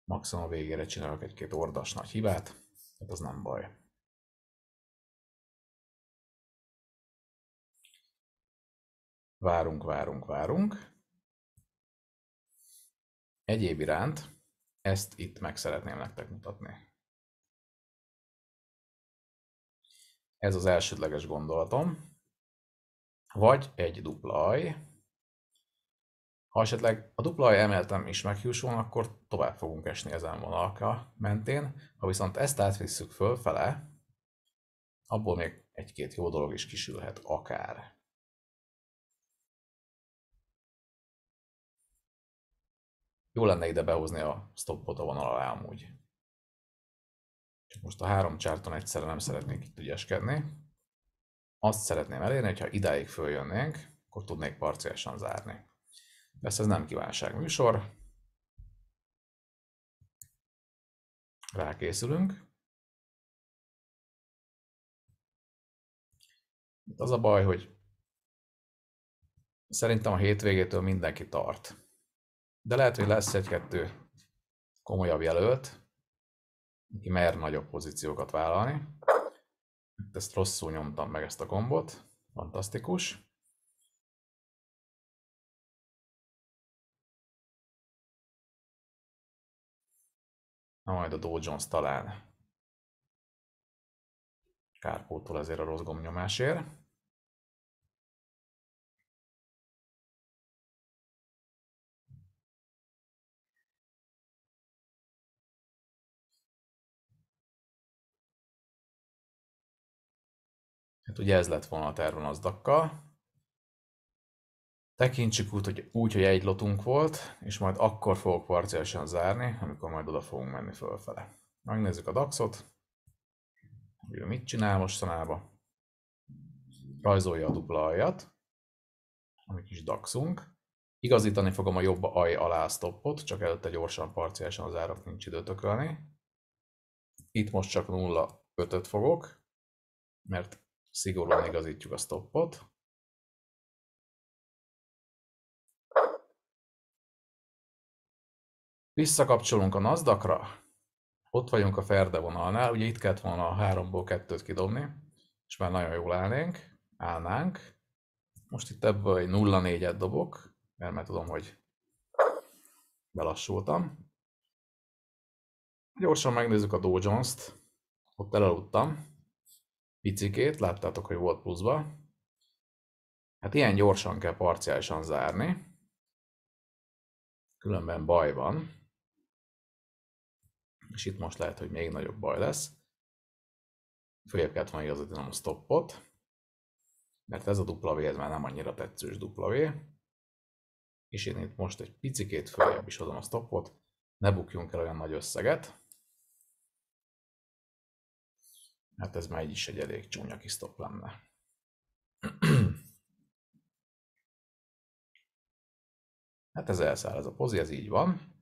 Maximum a végére csinálok egy-két ordas nagy hibát, hát az nem baj. Várunk, várunk, várunk. Egyéb iránt ezt itt meg szeretném nektek mutatni. Ez az elsődleges gondolatom. Vagy egy dupla aj. Ha esetleg a dupla aj emeltem is meghiúsul, akkor tovább fogunk esni ezen vonalka mentén. Ha viszont ezt átvisszük fölfele, abból még egy-két jó dolog is kisülhet akár. Jó lenne ide behozni a stoppot a vonal alá amúgy. Csak most a három csárton egyszerre nem szeretnék itt ügyeskedni. Azt szeretném elérni, hogyha idáig följönnénk, akkor tudnék parciálisan zárni. Persze ez nem kívánság műsor. Rákészülünk. Itt az a baj, hogy szerintem a hétvégétől mindenki tart de lehet, hogy lesz egy-kettő komolyabb jelölt, aki mer nagyobb pozíciókat vállalni. Ezt rosszul nyomtam meg ezt a gombot, fantasztikus. Na majd a Dow Jones talán. Kárpótól ezért a rossz gombnyomásért. Hát ugye ez lett volna a terv az nazdakkal. Tekintsük úgy hogy, úgy, hogy egy lotunk volt, és majd akkor fogok parciálisan zárni, amikor majd oda fogunk menni fölfele. Megnézzük a DAX-ot, hogy ő mit csinál mostanában. Rajzolja a dupla aljat, ami kis DAX-unk. Igazítani fogom a jobb aj alá stoppot, csak előtte gyorsan parciálisan az árat nincs időt tökölni. Itt most csak 0,5-öt fogok, mert szigorúan igazítjuk a stoppot. Visszakapcsolunk a nasdaq ott vagyunk a ferde vonalnál, ugye itt kellett volna a háromból kettőt kidobni, és már nagyon jól állnénk, állnánk. Most itt ebből egy 0-4-et dobok, mert már tudom, hogy belassultam. Gyorsan megnézzük a Dow Jones-t, ott elaludtam picikét, láttátok, hogy volt pluszba. Hát ilyen gyorsan kell parciálisan zárni, különben baj van, és itt most lehet, hogy még nagyobb baj lesz. Főjebb kellett volna igazítani a stoppot, mert ez a V, ez már nem annyira tetszős V. és én itt most egy picikét följebb is hozom a stoppot, ne bukjunk el olyan nagy összeget, Hát ez már így is egy elég csúnya kis stop lenne. Hát ez elszáll ez a pozi, ez így van.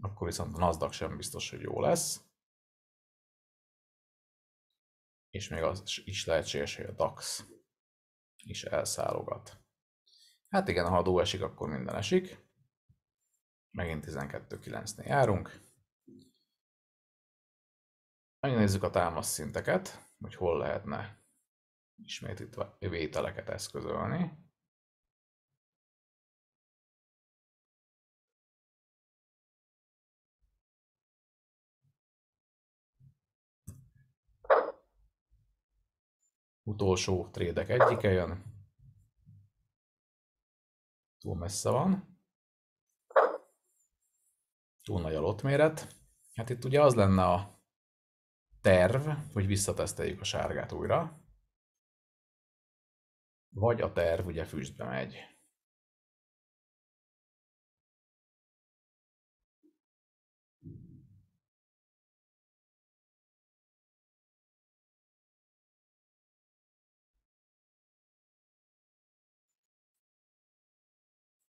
Akkor viszont a NASDAQ sem biztos, hogy jó lesz. És még az is lehetséges, hogy a DAX is elszállogat. Hát igen, ha a dó esik, akkor minden esik. Megint 12.9-nél járunk. Megnézzük a támasz szinteket, hogy hol lehetne ismét itt vételeket eszközölni. Utolsó trédek egyike jön. Túl messze van. Túl nagy a lotméret. Hát itt ugye az lenne a terv, hogy visszateszteljük a sárgát újra, vagy a terv ugye füstbe megy.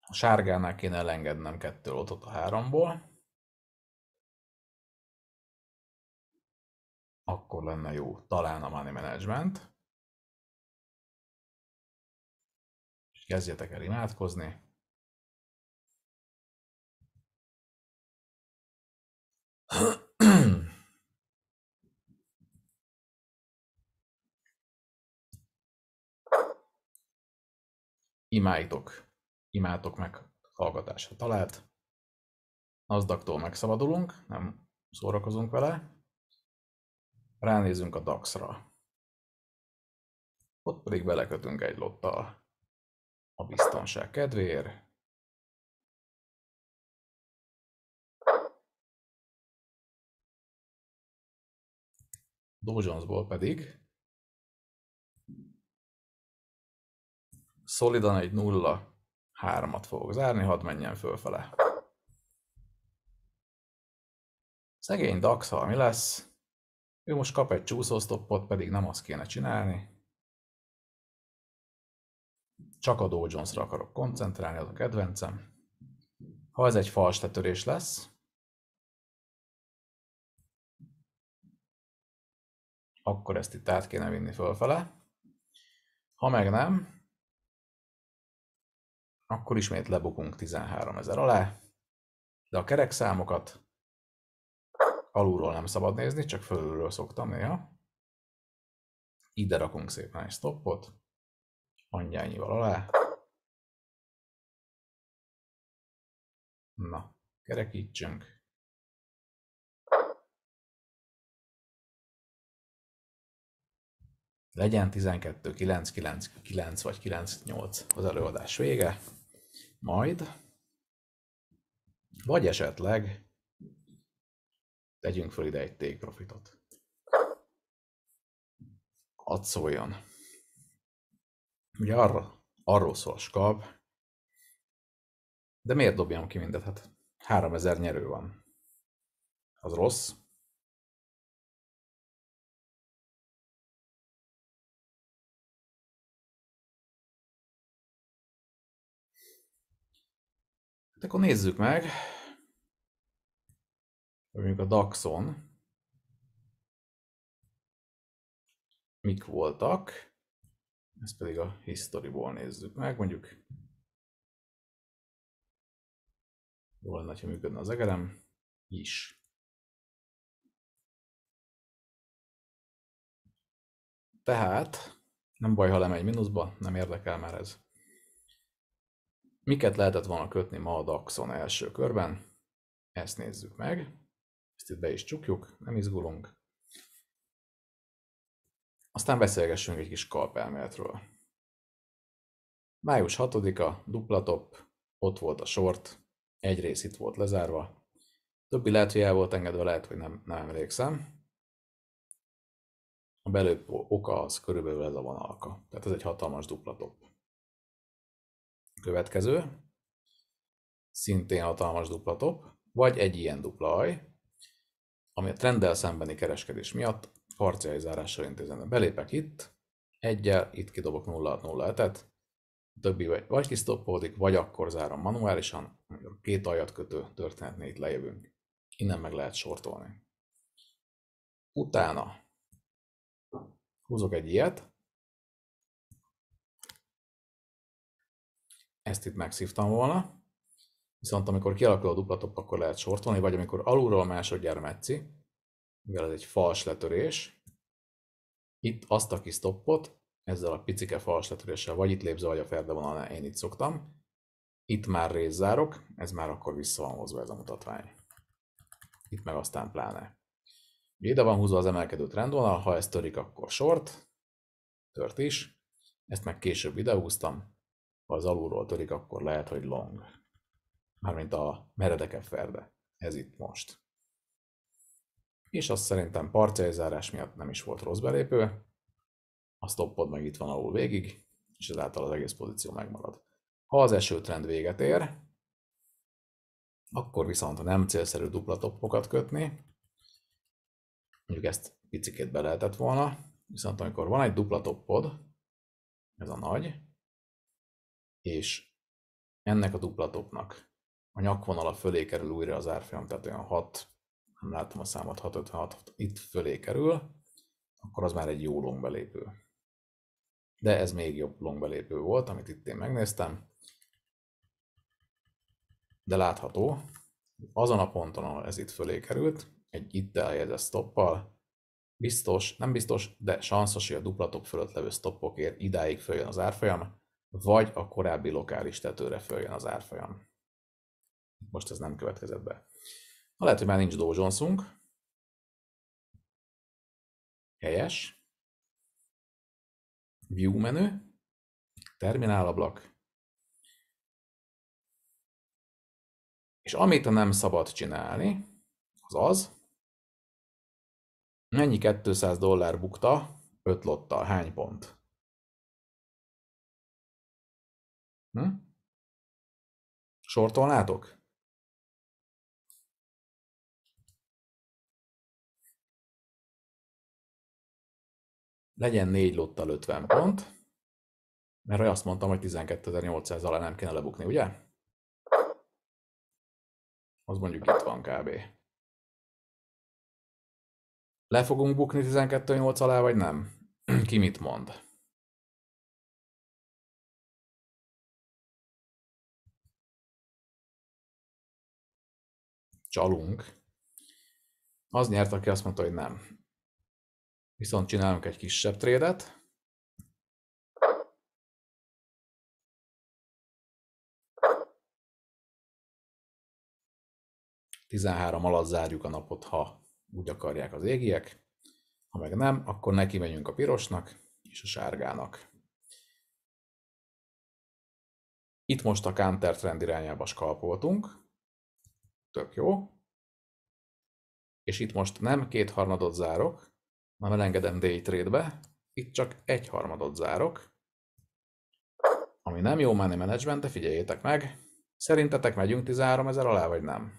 A sárgánál kéne elengednem kettő lotot a háromból. akkor lenne jó talán a money management. És kezdjetek el imádkozni. Imáitok, imátok meg hallgatásra talált. Azdaktól megszabadulunk, nem szórakozunk vele, ránézünk a DAX-ra. Ott pedig belekötünk egy lottal a biztonság kedvéért. Dow Jonesból pedig szolidan egy 0-3-at fogok zárni, hadd menjen fölfele. Szegény dax mi lesz? 0-3. Ő most kap egy csúszósztoppot, pedig nem azt kéne csinálni. Csak a Dow Jones-ra akarok koncentrálni, az a kedvencem. Ha ez egy fals tetörés lesz, akkor ezt itt át kéne vinni fölfele. Ha meg nem, akkor ismét lebukunk 13 ezer alá, de a kerekszámokat alulról nem szabad nézni, csak fölülről szoktam néha. Ide rakunk szépen egy stoppot, angyányival alá. Na, kerekítsünk. legyen 12, 9, 9, 9 vagy 9, 8 az előadás vége, majd, vagy esetleg Tegyünk föl ide egy take profitot. Hadd szóljon. Ugye arra, arról szól a skab, de miért dobjam ki mindet? Hát 3000 nyerő van. Az rossz. Hát akkor nézzük meg, mondjuk a DAX-on mik voltak, ezt pedig a historiból nézzük meg, mondjuk jól lenne, ha működne az egerem is. Tehát nem baj, ha lemegy mínuszba, nem érdekel már ez. Miket lehetett volna kötni ma a DAX-on első körben? Ezt nézzük meg. Ezt itt be is csukjuk, nem izgulunk. Aztán beszélgessünk egy kis kalpelméletről. Május 6-a, dupla top, ott volt a sort, egy rész itt volt lezárva. Többi lehet, hogy el volt engedve, lehet, hogy nem, nem emlékszem. A belőbb oka az körülbelül ez a vonalka. Tehát ez egy hatalmas dupla top. Következő, szintén hatalmas dupla top, vagy egy ilyen dupla aj, ami a trenddel szembeni kereskedés miatt parciális zárással intézene. Belépek itt, egyel, itt kidobok 0 et többi vagy, vagy kisztoppódik, vagy akkor zárom manuálisan, két aljat kötő történetnél itt lejövünk. Innen meg lehet sortolni. Utána húzok egy ilyet, ezt itt megszívtam volna, Viszont amikor kialakul a dupla top, akkor lehet sortolni, vagy amikor alulról másodjára metszi, mivel ez egy fals letörés, itt azt a kis stoppot, ezzel a picike fals letöréssel, vagy itt lépze, vagy a ferdevonalnál, én itt szoktam, itt már részzárok, ez már akkor vissza van hozva ez a mutatvány. Itt meg aztán pláne. Ide van húzva az emelkedő trendvonal, ha ez törik, akkor short, tört is, ezt meg később idehúztam, ha az alulról törik, akkor lehet, hogy long mármint a meredekebb ferde. Ez itt most. És azt szerintem parcializálás miatt nem is volt rossz belépő. A stoppod meg itt van alul végig, és ezáltal az egész pozíció megmarad. Ha az esőtrend véget ér, akkor viszont nem célszerű dupla toppokat kötni, mondjuk ezt picikét be lehetett volna, viszont amikor van egy dupla toppod, ez a nagy, és ennek a dupla topnak a nyakvonala fölé kerül újra az árfolyam, tehát olyan 6, nem látom a számot, 6, itt fölé kerül, akkor az már egy jó long belépő. De ez még jobb long belépő volt, amit itt én megnéztem. De látható, azon a ponton, ahol ez itt fölé került, egy itt eljegyzett stoppal, biztos, nem biztos, de sanszos, hogy a dupla top fölött levő stoppokért idáig följön az árfolyam, vagy a korábbi lokális tetőre följön az árfolyam most ez nem következett be. Ha lehet, hogy már nincs Dow Helyes. View menü. Terminál ablak. És amit a nem szabad csinálni, az az, mennyi 200 dollár bukta 5 lottal, hány pont? Hm? Sortolnátok? legyen négy lottal 50 pont, mert azt mondtam, hogy 12.800 alá nem kéne lebukni, ugye? Az mondjuk itt van kb. Le fogunk bukni 12.800 alá, vagy nem? Ki mit mond? Csalunk. Az nyert, aki azt mondta, hogy nem. Viszont csinálunk egy kisebb trédet. Tizenhárom alatt zárjuk a napot, ha úgy akarják az égiek. Ha meg nem, akkor neki megyünk a pirosnak és a sárgának. Itt most a counter trend irányába skalpoltunk. Tök jó. És itt most nem kétharmadot zárok, már elengedem day trade-be, itt csak egy harmadot zárok, ami nem jó money management, de figyeljétek meg, szerintetek megyünk 13 ezer alá, vagy nem?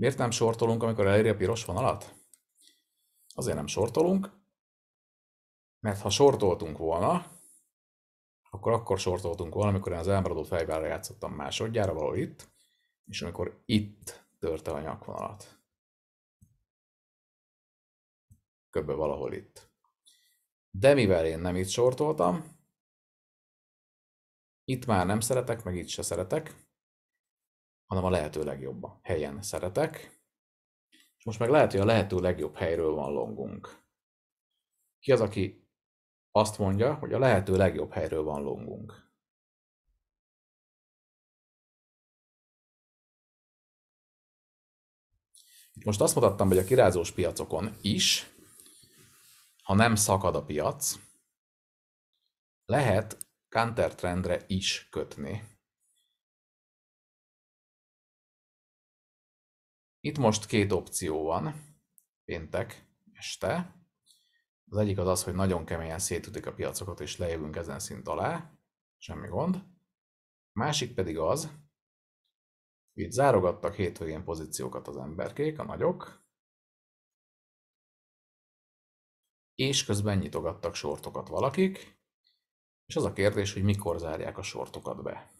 Miért nem sortolunk, amikor eléri a piros vonalat? Azért nem sortolunk, mert ha sortoltunk volna, akkor akkor sortoltunk valamikor én az elmaradott fejvára játszottam másodjára valahol itt, és amikor itt törte a nyakvonalat. Köbbe valahol itt. De mivel én nem itt sortoltam, itt már nem szeretek, meg itt se szeretek, hanem a lehető legjobb helyen szeretek. És most meg lehet, hogy a lehető legjobb helyről van longunk. Ki az, aki azt mondja, hogy a lehető legjobb helyről van longunk. Itt most azt mutattam, hogy a kirázós piacokon is, ha nem szakad a piac, lehet countertrendre is kötni. Itt most két opció van, péntek este, az egyik az az, hogy nagyon keményen szétütik a piacokat, és lejövünk ezen szint alá, semmi gond. A másik pedig az, itt zárogattak hétvégén pozíciókat az emberkék, a nagyok, és közben nyitogattak sortokat valakik, és az a kérdés, hogy mikor zárják a sortokat be.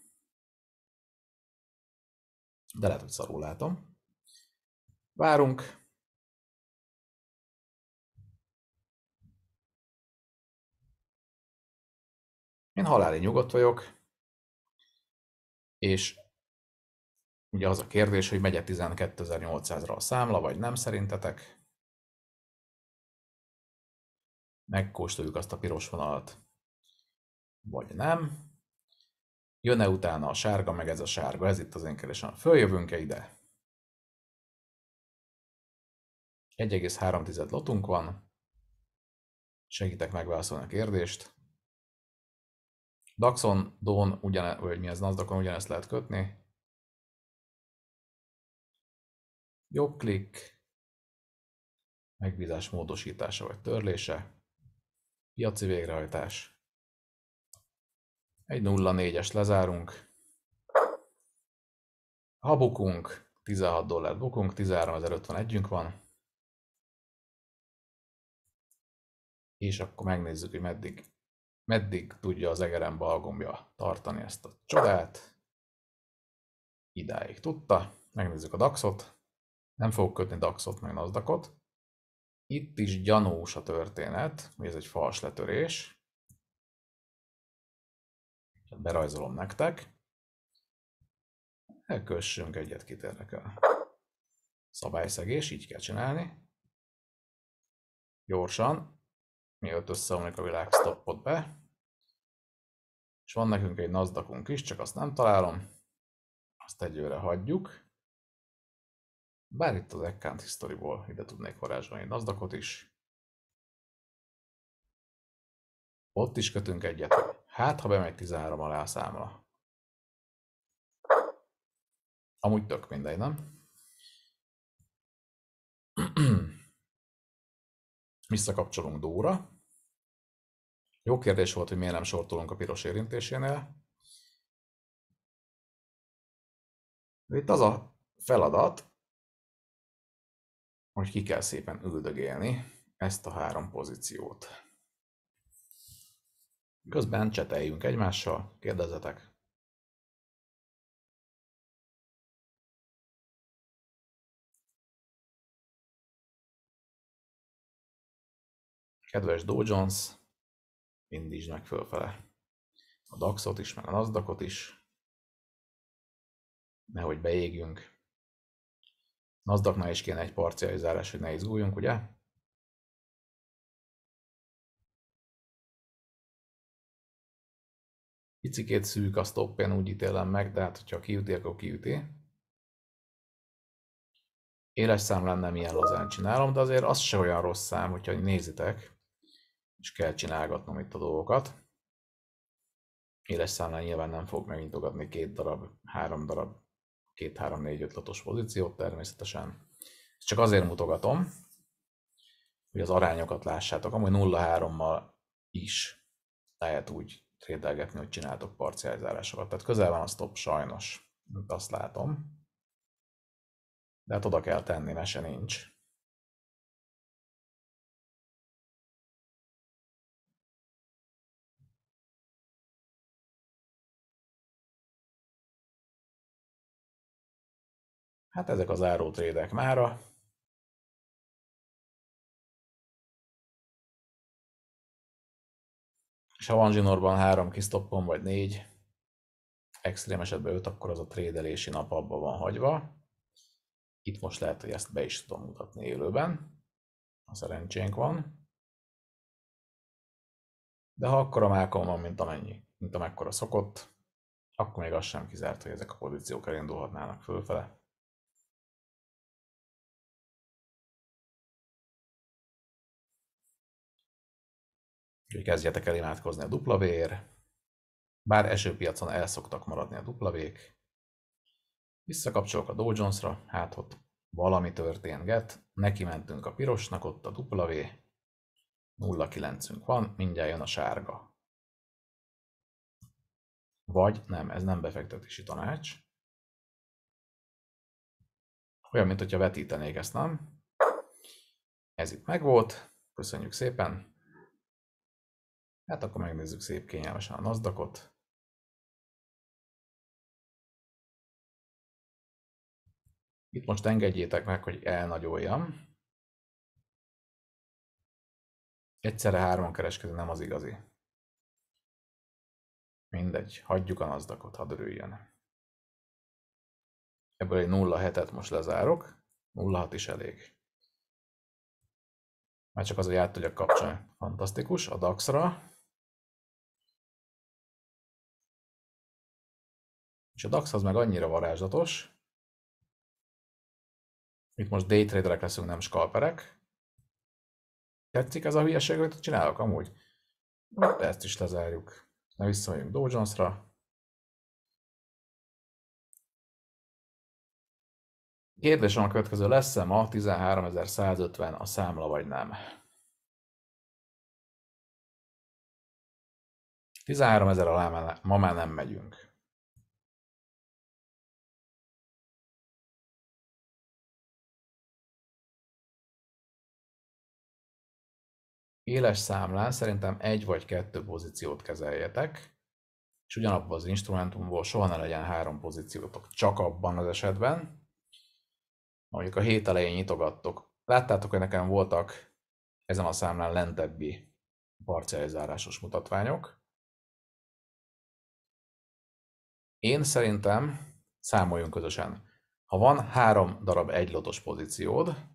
De lehet, hogy szarul látom. Várunk, Én haláli nyugodt vagyok, és ugye az a kérdés, hogy megye 12.800-ra a számla, vagy nem szerintetek. Megkóstoljuk azt a piros vonalat, vagy nem. Jön-e utána a sárga, meg ez a sárga? Ez itt az én kérdésem. Följövünk-e ide? 1,3 lotunk van. Segítek megválaszolni a kérdést. Daxon, Don, ugyane, vagy mi ez, Nasdaqon ugyanezt lehet kötni. Jobb klik, megbízás módosítása vagy törlése, piaci végrehajtás. Egy 4 es lezárunk. Ha bukunk, 16 dollár bukunk, 13.051-ünk van. És akkor megnézzük, hogy meddig meddig tudja az egerem balgombja tartani ezt a csodát. Idáig tudta. Megnézzük a DAX-ot. Nem fogok kötni DAX-ot, meg nasdaq Itt is gyanús a történet, hogy ez egy fals letörés. Berajzolom nektek. Elkössünk egyet, kit érdekel. Szabályszegés, így kell csinálni. Gyorsan, mielőtt összeomlik a világ stoppot be. És van nekünk egy nazdakunk is, csak azt nem találom. Azt egyőre hagyjuk. Bár itt az account historyból ide tudnék varázsolni nazdakot is. Ott is kötünk egyet. Hát, ha bemegy 13 alá a számla. Amúgy tök mindegy, nem? Visszakapcsolunk Dóra. Jó kérdés volt, hogy miért nem sortolunk a piros érintésénél. Itt az a feladat, hogy ki kell szépen üldögélni ezt a három pozíciót. Közben cseteljünk egymással, kérdezzetek. Kedves Dow Jones, indítsd meg fölfele. A DAX-ot is, meg a nasdaq is. Nehogy beégjünk. Nasdaqnál is kéne egy zárás, hogy ne izguljunk, ugye? Picikét szűk a én úgy ítélem meg, de hát, hogyha kiüti, akkor kiüti. Éles szám lenne, milyen lazán csinálom, de azért az se olyan rossz szám, hogyha nézitek és kell csinálgatnom itt a dolgokat. Éles számlán nyilván nem fog megintogatni két darab, három darab, két, három, négy, ötlatos pozíciót természetesen. Ezt csak azért mutogatom, hogy az arányokat lássátok. Amúgy 0-3-mal is lehet úgy trédelgetni, hogy csináltok parcializálásokat. Tehát közel van a stop sajnos, azt látom. De hát oda kell tenni, mese nincs. Hát ezek az árótrédek mára. És ha van zsinórban három stoppon, vagy négy, extrém esetben öt, akkor az a trédelési nap abban van hagyva. Itt most lehet, hogy ezt be is tudom mutatni élőben. A szerencsénk van. De ha a mákon van, mint amennyi, mint amekkora szokott, akkor még az sem kizárt, hogy ezek a pozíciók elindulhatnának fölfele. Úgyhogy kezdjetek el imádkozni a dupla vér. bár esőpiacon el szoktak maradni a vék. Visszakapcsolok a Dow Jones-ra, hát ott valami történget, neki mentünk a pirosnak, ott a W, 0,9-ünk van, mindjárt jön a sárga. Vagy nem, ez nem befektetési tanács. Olyan, mint hogyha vetítenék ezt, nem? Ez itt megvolt, köszönjük szépen, Hát akkor megnézzük szép kényelmesen a Nasdaqot. Itt most engedjétek meg, hogy elnagyoljam. Egyszerre hárman kereskedő nem az igazi. Mindegy, hagyjuk a nazdakot, hadd örüljön. Ebből egy 0,7-et most lezárok, 0,6 is elég. Már csak az, hogy át tudjak kapcsolni. Fantasztikus, a DAX-ra És a DAX az meg annyira varázslatos, itt most daytraderek leszünk, nem skalperek. Tetszik ez a hülyeség, amit csinálok amúgy? De ezt is lezárjuk. Na visszamegyünk Dow Jones-ra. Kérdésem a következő, lesz-e ma 13150 a számla, vagy nem? 13000 alá ma már nem megyünk. éles számlán szerintem egy vagy kettő pozíciót kezeljetek, és ugyanabban az instrumentumból soha ne legyen három pozíciótok, csak abban az esetben, mondjuk a hét elején nyitogattok. Láttátok, hogy nekem voltak ezen a számlán lentebbi parcializálásos mutatványok. Én szerintem számoljunk közösen. Ha van három darab egylotos pozíciód,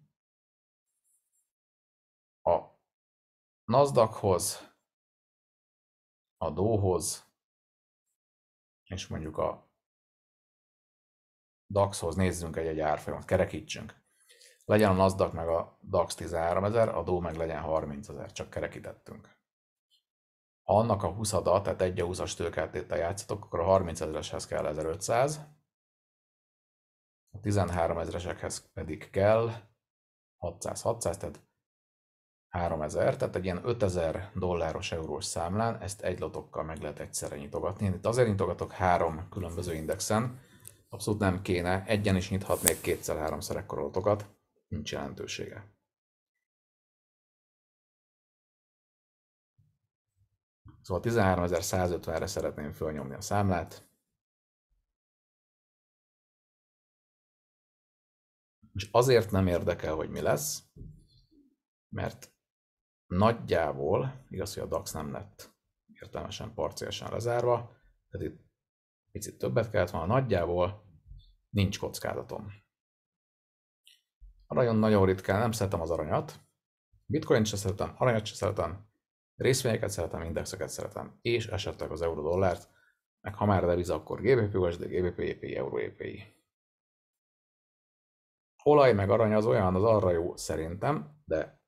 Nasdaqhoz, a Dóhoz, és mondjuk a DAX-hoz nézzünk egy-egy árfolyamot, kerekítsünk. Legyen a NASDAQ meg a DAX 13 ezer, a DO meg legyen 30 ezer, csak kerekítettünk. Ha annak a 20 ada, tehát egy a 20-as tőkeltéttel játszatok, akkor a 30 ezereshez kell 1500, a 13 ezeresekhez pedig kell 600-600, tehát 3000, tehát egy ilyen 5000 dolláros eurós számlán ezt egy lotokkal meg lehet egyszerre nyitogatni. Én itt azért nyitogatok három különböző indexen, abszolút nem kéne, egyen is nyithatnék kétszer-háromszor ekkora lotokat, nincs jelentősége. Szóval 13.150-re szeretném fölnyomni a számlát. És azért nem érdekel, hogy mi lesz, mert nagyjából, igaz, hogy a DAX nem lett értelmesen parciálisan lezárva, tehát itt picit többet kellett volna, nagyjából nincs kockázatom. Arajon nagyon ritkán, nem szeretem az aranyat, bitcoin se szeretem, aranyat se szeretem, részvényeket szeretem, indexeket szeretem, és esetleg az euró-dollárt, meg ha már deviza, akkor GBP, USD, GBP, EPI, Euró, EPI. Olaj meg arany az olyan, az arra jó szerintem, de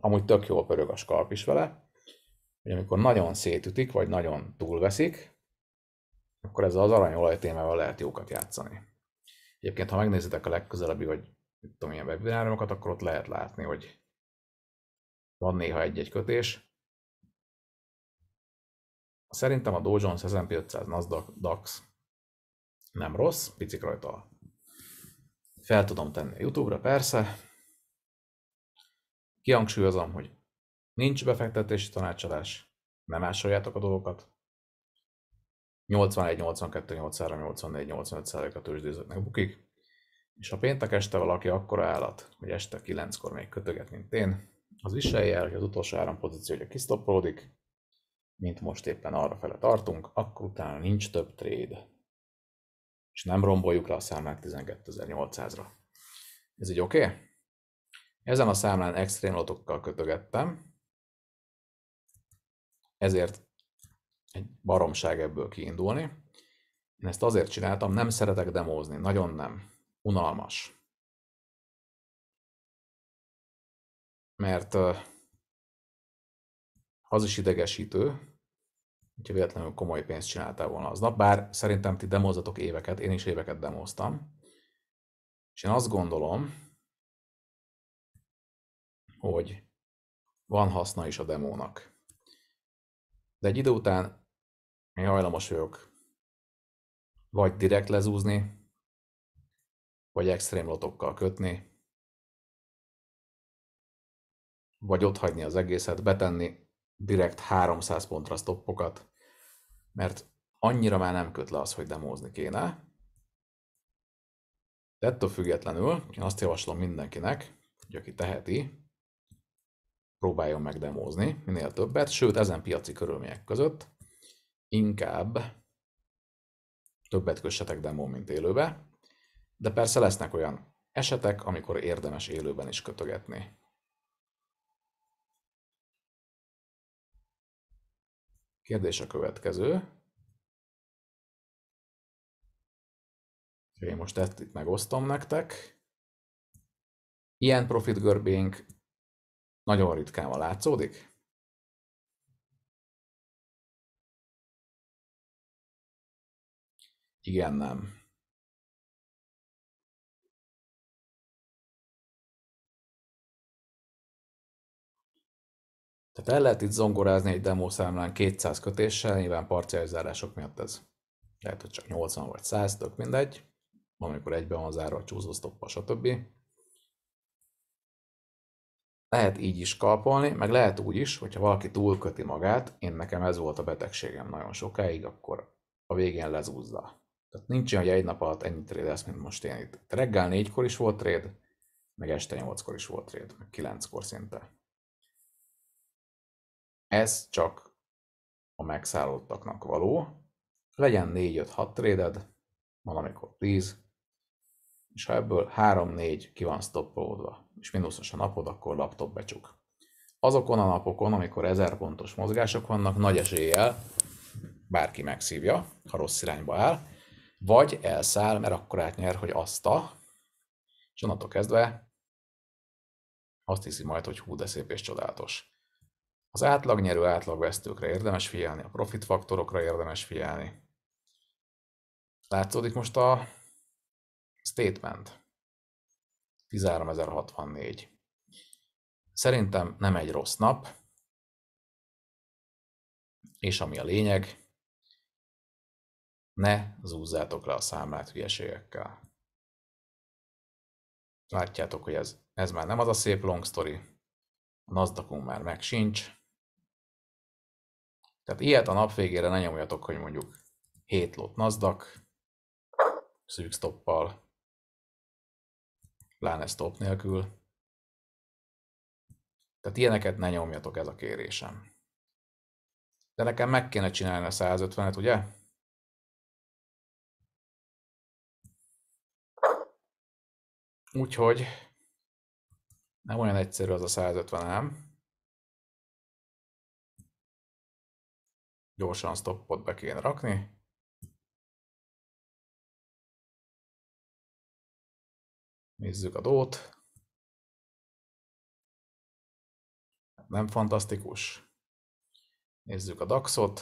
amúgy tök jól pörög a skalp is vele, hogy amikor nagyon szétütik, vagy nagyon túlveszik, akkor ez az aranyolaj témával lehet jókat játszani. Egyébként, ha megnézitek a legközelebbi, vagy tudom, ilyen webináriumokat, akkor ott lehet látni, hogy van néha egy-egy kötés. Szerintem a Dow Jones S&P 500 Nasdaq DAX nem rossz, picik rajta fel tudom tenni YouTube-ra, persze, Kihangsúlyozom, hogy nincs befektetési tanácsadás, nem másoljátok a dolgokat. 81, 82, 83, 84, 85 százalék a tőzsdőzőknek bukik, és a péntek este valaki akkora állat, hogy este 9-kor még kötöget, mint én, az viselje el, hogy az utolsó áram pozíciója kisztoppolódik, mint most éppen arra fele tartunk, akkor utána nincs több trade. És nem romboljuk le a számát 12.800-ra. Ez így oké? Okay? Ezen a számlán extrém lotokkal kötögettem, ezért egy baromság ebből kiindulni. Én ezt azért csináltam, nem szeretek demózni, nagyon nem. Unalmas. Mert az is idegesítő, hogyha véletlenül komoly pénzt csináltál volna aznap, bár szerintem ti demózatok éveket, én is éveket demoztam, és én azt gondolom, hogy van haszna is a demónak. De egy idő után én hajlamos vagyok vagy direkt lezúzni, vagy extrém lotokkal kötni, vagy ott hagyni az egészet, betenni direkt 300 pontra stoppokat, mert annyira már nem köt le az, hogy demózni kéne. De ettől függetlenül én azt javaslom mindenkinek, hogy aki teheti, próbáljon megdemózni minél többet, sőt ezen piaci körülmények között inkább többet kössetek demó, mint élőbe, de persze lesznek olyan esetek, amikor érdemes élőben is kötögetni. Kérdés a következő. Én most ezt itt megosztom nektek. Ilyen profit görbénk nagyon ritkán látszódik? Igen, nem. Tehát el lehet itt zongorázni egy demo számlán 200 kötéssel, nyilván parciális zárások miatt ez lehet, hogy csak 80 vagy 100, tök mindegy, amikor egyben van zárva a stoppa, stb lehet így is kalpolni, meg lehet úgy is, hogyha valaki túlköti magát, én nekem ez volt a betegségem nagyon sokáig, akkor a végén lezúzza. Tehát nincs olyan, hogy egy nap alatt ennyit trédelsz, mint most én itt. Reggel négykor is volt tréd, meg este nyolckor is volt tréd, meg kilenckor szinte. Ez csak a megszállottaknak való. Legyen 4-5-6 tréded, valamikor 10, és ha ebből 3-4 ki van stoppolódva, és mínuszos a napod, akkor laptop becsuk. Azokon a napokon, amikor ezer pontos mozgások vannak, nagy eséllyel bárki megszívja, ha rossz irányba áll, vagy elszáll, mert akkor átnyer, hogy azt a, és onnantól kezdve azt hiszi majd, hogy hú, de szép és csodálatos. Az átlagnyerő átlagvesztőkre érdemes figyelni, a profitfaktorokra érdemes figyelni. Látszódik most a statement. 13064. Szerintem nem egy rossz nap, és ami a lényeg, ne zúzzátok le a számlát hülyeségekkel. Látjátok, hogy ez, ez már nem az a szép long story, a nasdaq már meg sincs. Tehát ilyet a nap végére ne nyomjatok, hogy mondjuk 7 lot NASDAQ, szűk stoppal, pláne stop nélkül. Tehát ilyeneket ne nyomjatok, ez a kérésem. De nekem meg kéne csinálni a 150-et, ugye? Úgyhogy nem olyan egyszerű az a 150 ám. Gyorsan stoppot be kéne rakni. Nézzük a dót. Nem fantasztikus. Nézzük a DAX-ot.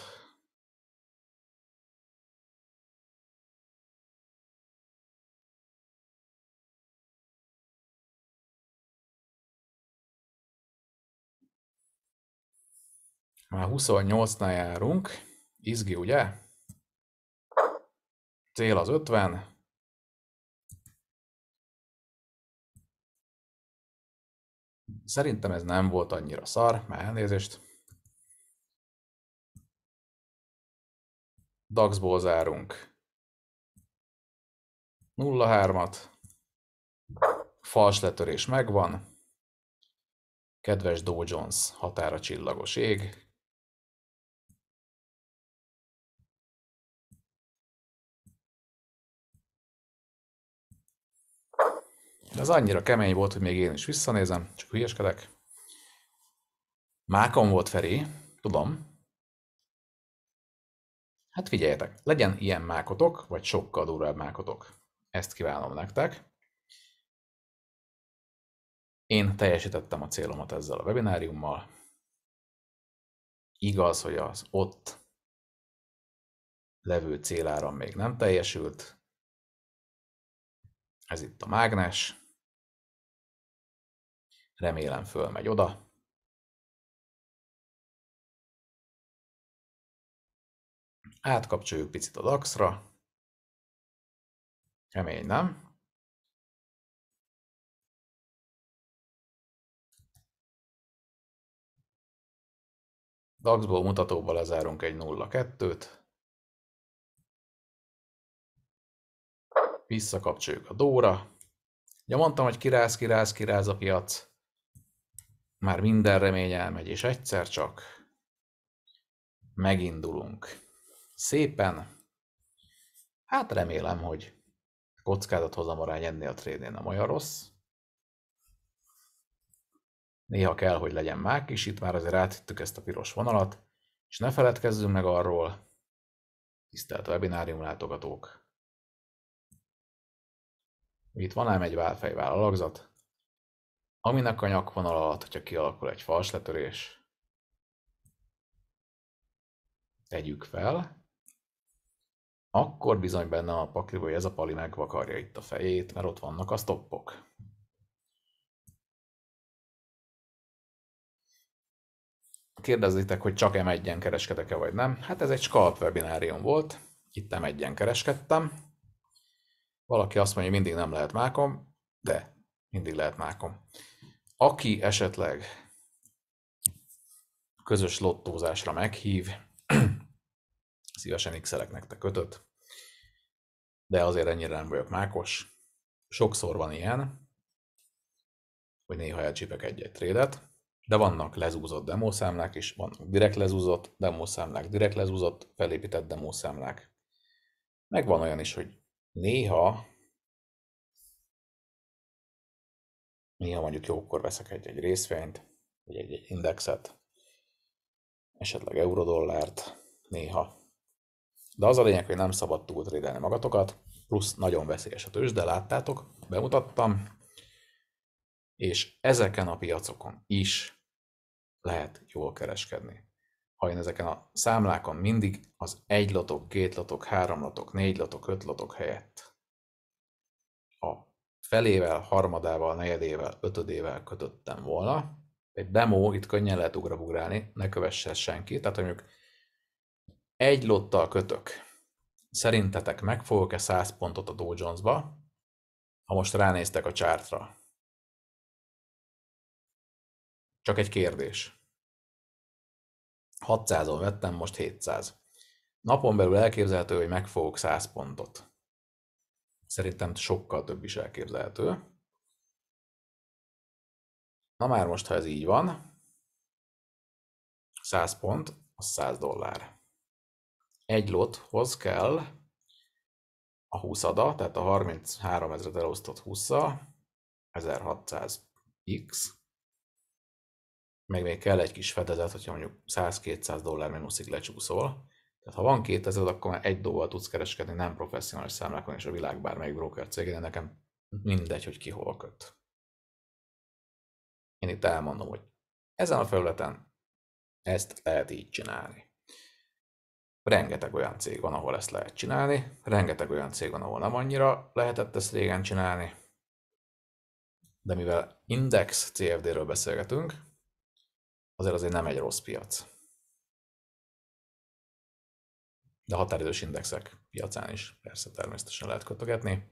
Már 28-nál járunk. Izgi, ugye? Cél az 50. Szerintem ez nem volt annyira szar, már elnézést. DAX-ból zárunk. 0-3-at. Fals letörés megvan. Kedves Dow Jones, határa csillagos ég. De ez annyira kemény volt, hogy még én is visszanézem, csak hülyeskedek. Mákon volt Feri, tudom. Hát figyeljetek, legyen ilyen mákotok, vagy sokkal durvább mákotok. Ezt kívánom nektek. Én teljesítettem a célomat ezzel a webináriummal. Igaz, hogy az ott levő céláram még nem teljesült. Ez itt a mágnes. Remélem fölmegy oda. Átkapcsoljuk picit a DAX-ra. Remény, nem? DAX-ból mutatóba lezárunk egy 0-2-t. Visszakapcsoljuk a dóra. Ugye mondtam, hogy kiráz, kiráz, kiráz a piac már minden remény elmegy, és egyszer csak megindulunk. Szépen, hát remélem, hogy a arány ennél a trédnél nem olyan rossz. Néha kell, hogy legyen mák is, itt már azért áthittük ezt a piros vonalat, és ne feledkezzünk meg arról, tisztelt webinárium látogatók, itt van ám egy válfejvállalakzat, alakzat, aminek a nyakvonal alatt, hogyha kialakul egy fals letörés, tegyük fel, akkor bizony benne a pakli hogy ez a pali megvakarja itt a fejét, mert ott vannak a stoppok. Kérdezitek, hogy csak M1-en kereskedek-e vagy nem? Hát ez egy Scalp webinárium volt, itt m 1 kereskedtem. Valaki azt mondja, hogy mindig nem lehet mákom, de mindig lehet mákom aki esetleg közös lottózásra meghív, szívesen x nektek kötött, de azért ennyire nem vagyok mákos. Sokszor van ilyen, hogy néha elcsípek egy-egy trédet, de vannak lezúzott demószámlák is, vannak direkt lezúzott demószámlák, direkt lezúzott felépített demószámlák. Meg van olyan is, hogy néha néha mondjuk jókor veszek egy-egy részvényt, vagy egy-egy indexet, esetleg eurodollárt néha. De az a lényeg, hogy nem szabad túltrédelni magatokat, plusz nagyon veszélyes a tőzs, de láttátok, bemutattam, és ezeken a piacokon is lehet jól kereskedni. Ha én ezeken a számlákon mindig az egy lotok, két lotok, három lotok, négy lotok, öt lotok helyett a felével, harmadával, negyedével, ötödével kötöttem volna. Egy demo, itt könnyen lehet ugrabugrálni, ne kövesse senki. Tehát mondjuk egy lottal kötök. Szerintetek fogok e 100 pontot a Dow Jones-ba, ha most ránéztek a csártra? Csak egy kérdés. 600-on vettem, most 700. Napon belül elképzelhető, hogy megfogok 100 pontot. Szerintem sokkal több is elképzelhető. Na már most, ha ez így van, 100 pont, az 100 dollár. Egy lothoz kell a 20 ada, tehát a 33 ezeret elosztott 20 1600x, meg még kell egy kis fedezet, hogyha mondjuk 100-200 dollár mínuszig lecsúszol, tehát ha van két ezer, akkor már egy dolgot tudsz kereskedni nem professzionális számlákon és a világ bármelyik broker cégén, nekem mindegy, hogy ki hol köt. Én itt elmondom, hogy ezen a felületen ezt lehet így csinálni. Rengeteg olyan cég van, ahol ezt lehet csinálni, rengeteg olyan cég van, ahol nem annyira lehetett ezt régen csinálni, de mivel index CFD-ről beszélgetünk, azért azért nem egy rossz piac. de határidős indexek piacán is persze természetesen lehet kötögetni.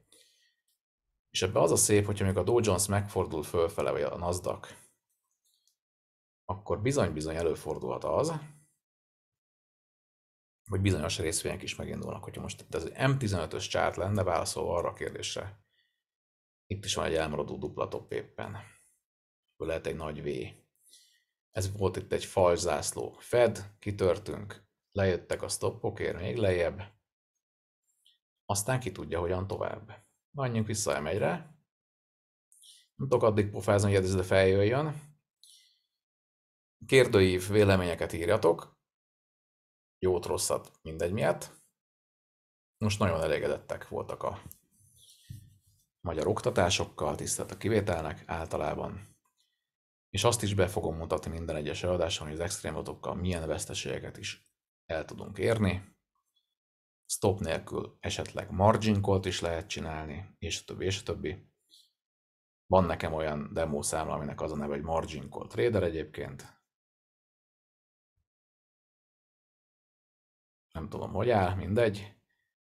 És ebbe az a szép, hogyha még a Dow Jones megfordul fölfele, vagy a Nasdaq, akkor bizony-bizony előfordulhat az, hogy bizonyos részvények is megindulnak. Hogyha most ez egy M15-ös csárt lenne, válaszolva arra a kérdésre, itt is van egy elmaradó dupla top éppen. lehet egy nagy V. Ez volt itt egy falzászló. Fed, kitörtünk, lejöttek a stoppokért még lejjebb, aztán ki tudja, hogyan tovább. Menjünk vissza m nem tudok addig pofázni, hogy ez de feljöjjön. Kérdőív véleményeket írjatok, jót, rosszat, mindegy miatt. Most nagyon elégedettek voltak a magyar oktatásokkal, tisztelt a kivételnek általában. És azt is be fogom mutatni minden egyes előadáson, hogy az extrém milyen veszteségeket is el tudunk érni. Stop nélkül esetleg margin call is lehet csinálni, és a többi, és a többi. Van nekem olyan demo számla, aminek az a neve, hogy margin call trader egyébként. Nem tudom, hogy áll, mindegy.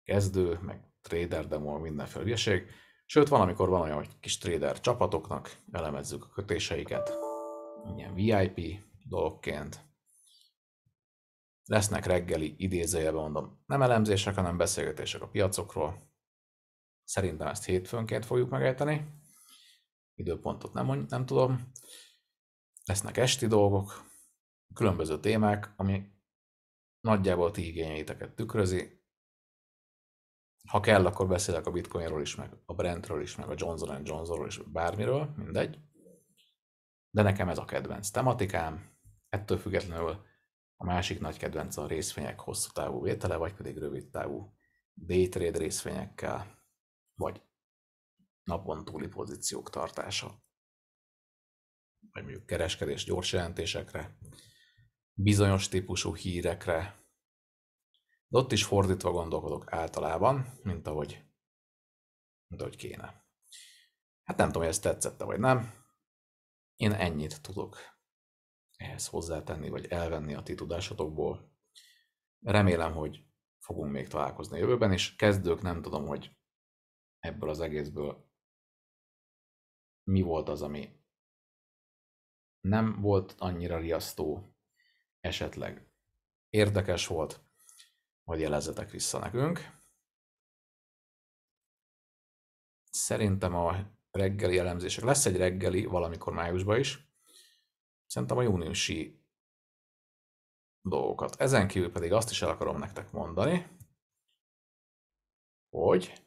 Kezdő, meg trader demo, mindenféle hülyeség. Sőt, van, amikor van olyan, hogy kis trader csapatoknak elemezzük a kötéseiket, ilyen VIP dologként. Lesznek reggeli, idézőjelben mondom, nem elemzések, hanem beszélgetések a piacokról. Szerintem ezt hétfőnként fogjuk megejteni. Időpontot nem, nem tudom. Lesznek esti dolgok, különböző témák, ami nagyjából ti igényeiteket tükrözi. Ha kell, akkor beszélek a Bitcoinról is, meg a Brentről is, meg a Johnson Johnsonról is, bármiről, mindegy. De nekem ez a kedvenc tematikám, ettől függetlenül a másik nagy kedvencem a részvények hosszú távú vétele, vagy pedig rövid távú daytrade részvényekkel, vagy napon túli pozíciók tartása. Vagy mondjuk kereskedés gyors jelentésekre, bizonyos típusú hírekre. De ott is fordítva gondolkodok általában, mint ahogy, mint ahogy kéne. Hát nem tudom, hogy ez tetszette, vagy nem. Én ennyit tudok ehhez hozzátenni, vagy elvenni a ti tudásatokból. Remélem, hogy fogunk még találkozni a jövőben, és kezdők nem tudom, hogy ebből az egészből mi volt az, ami nem volt annyira riasztó, esetleg érdekes volt, hogy jelezzetek vissza nekünk. Szerintem a reggeli elemzések. Lesz egy reggeli valamikor májusban is szerintem a júniusi dolgokat. Ezen kívül pedig azt is el akarom nektek mondani, hogy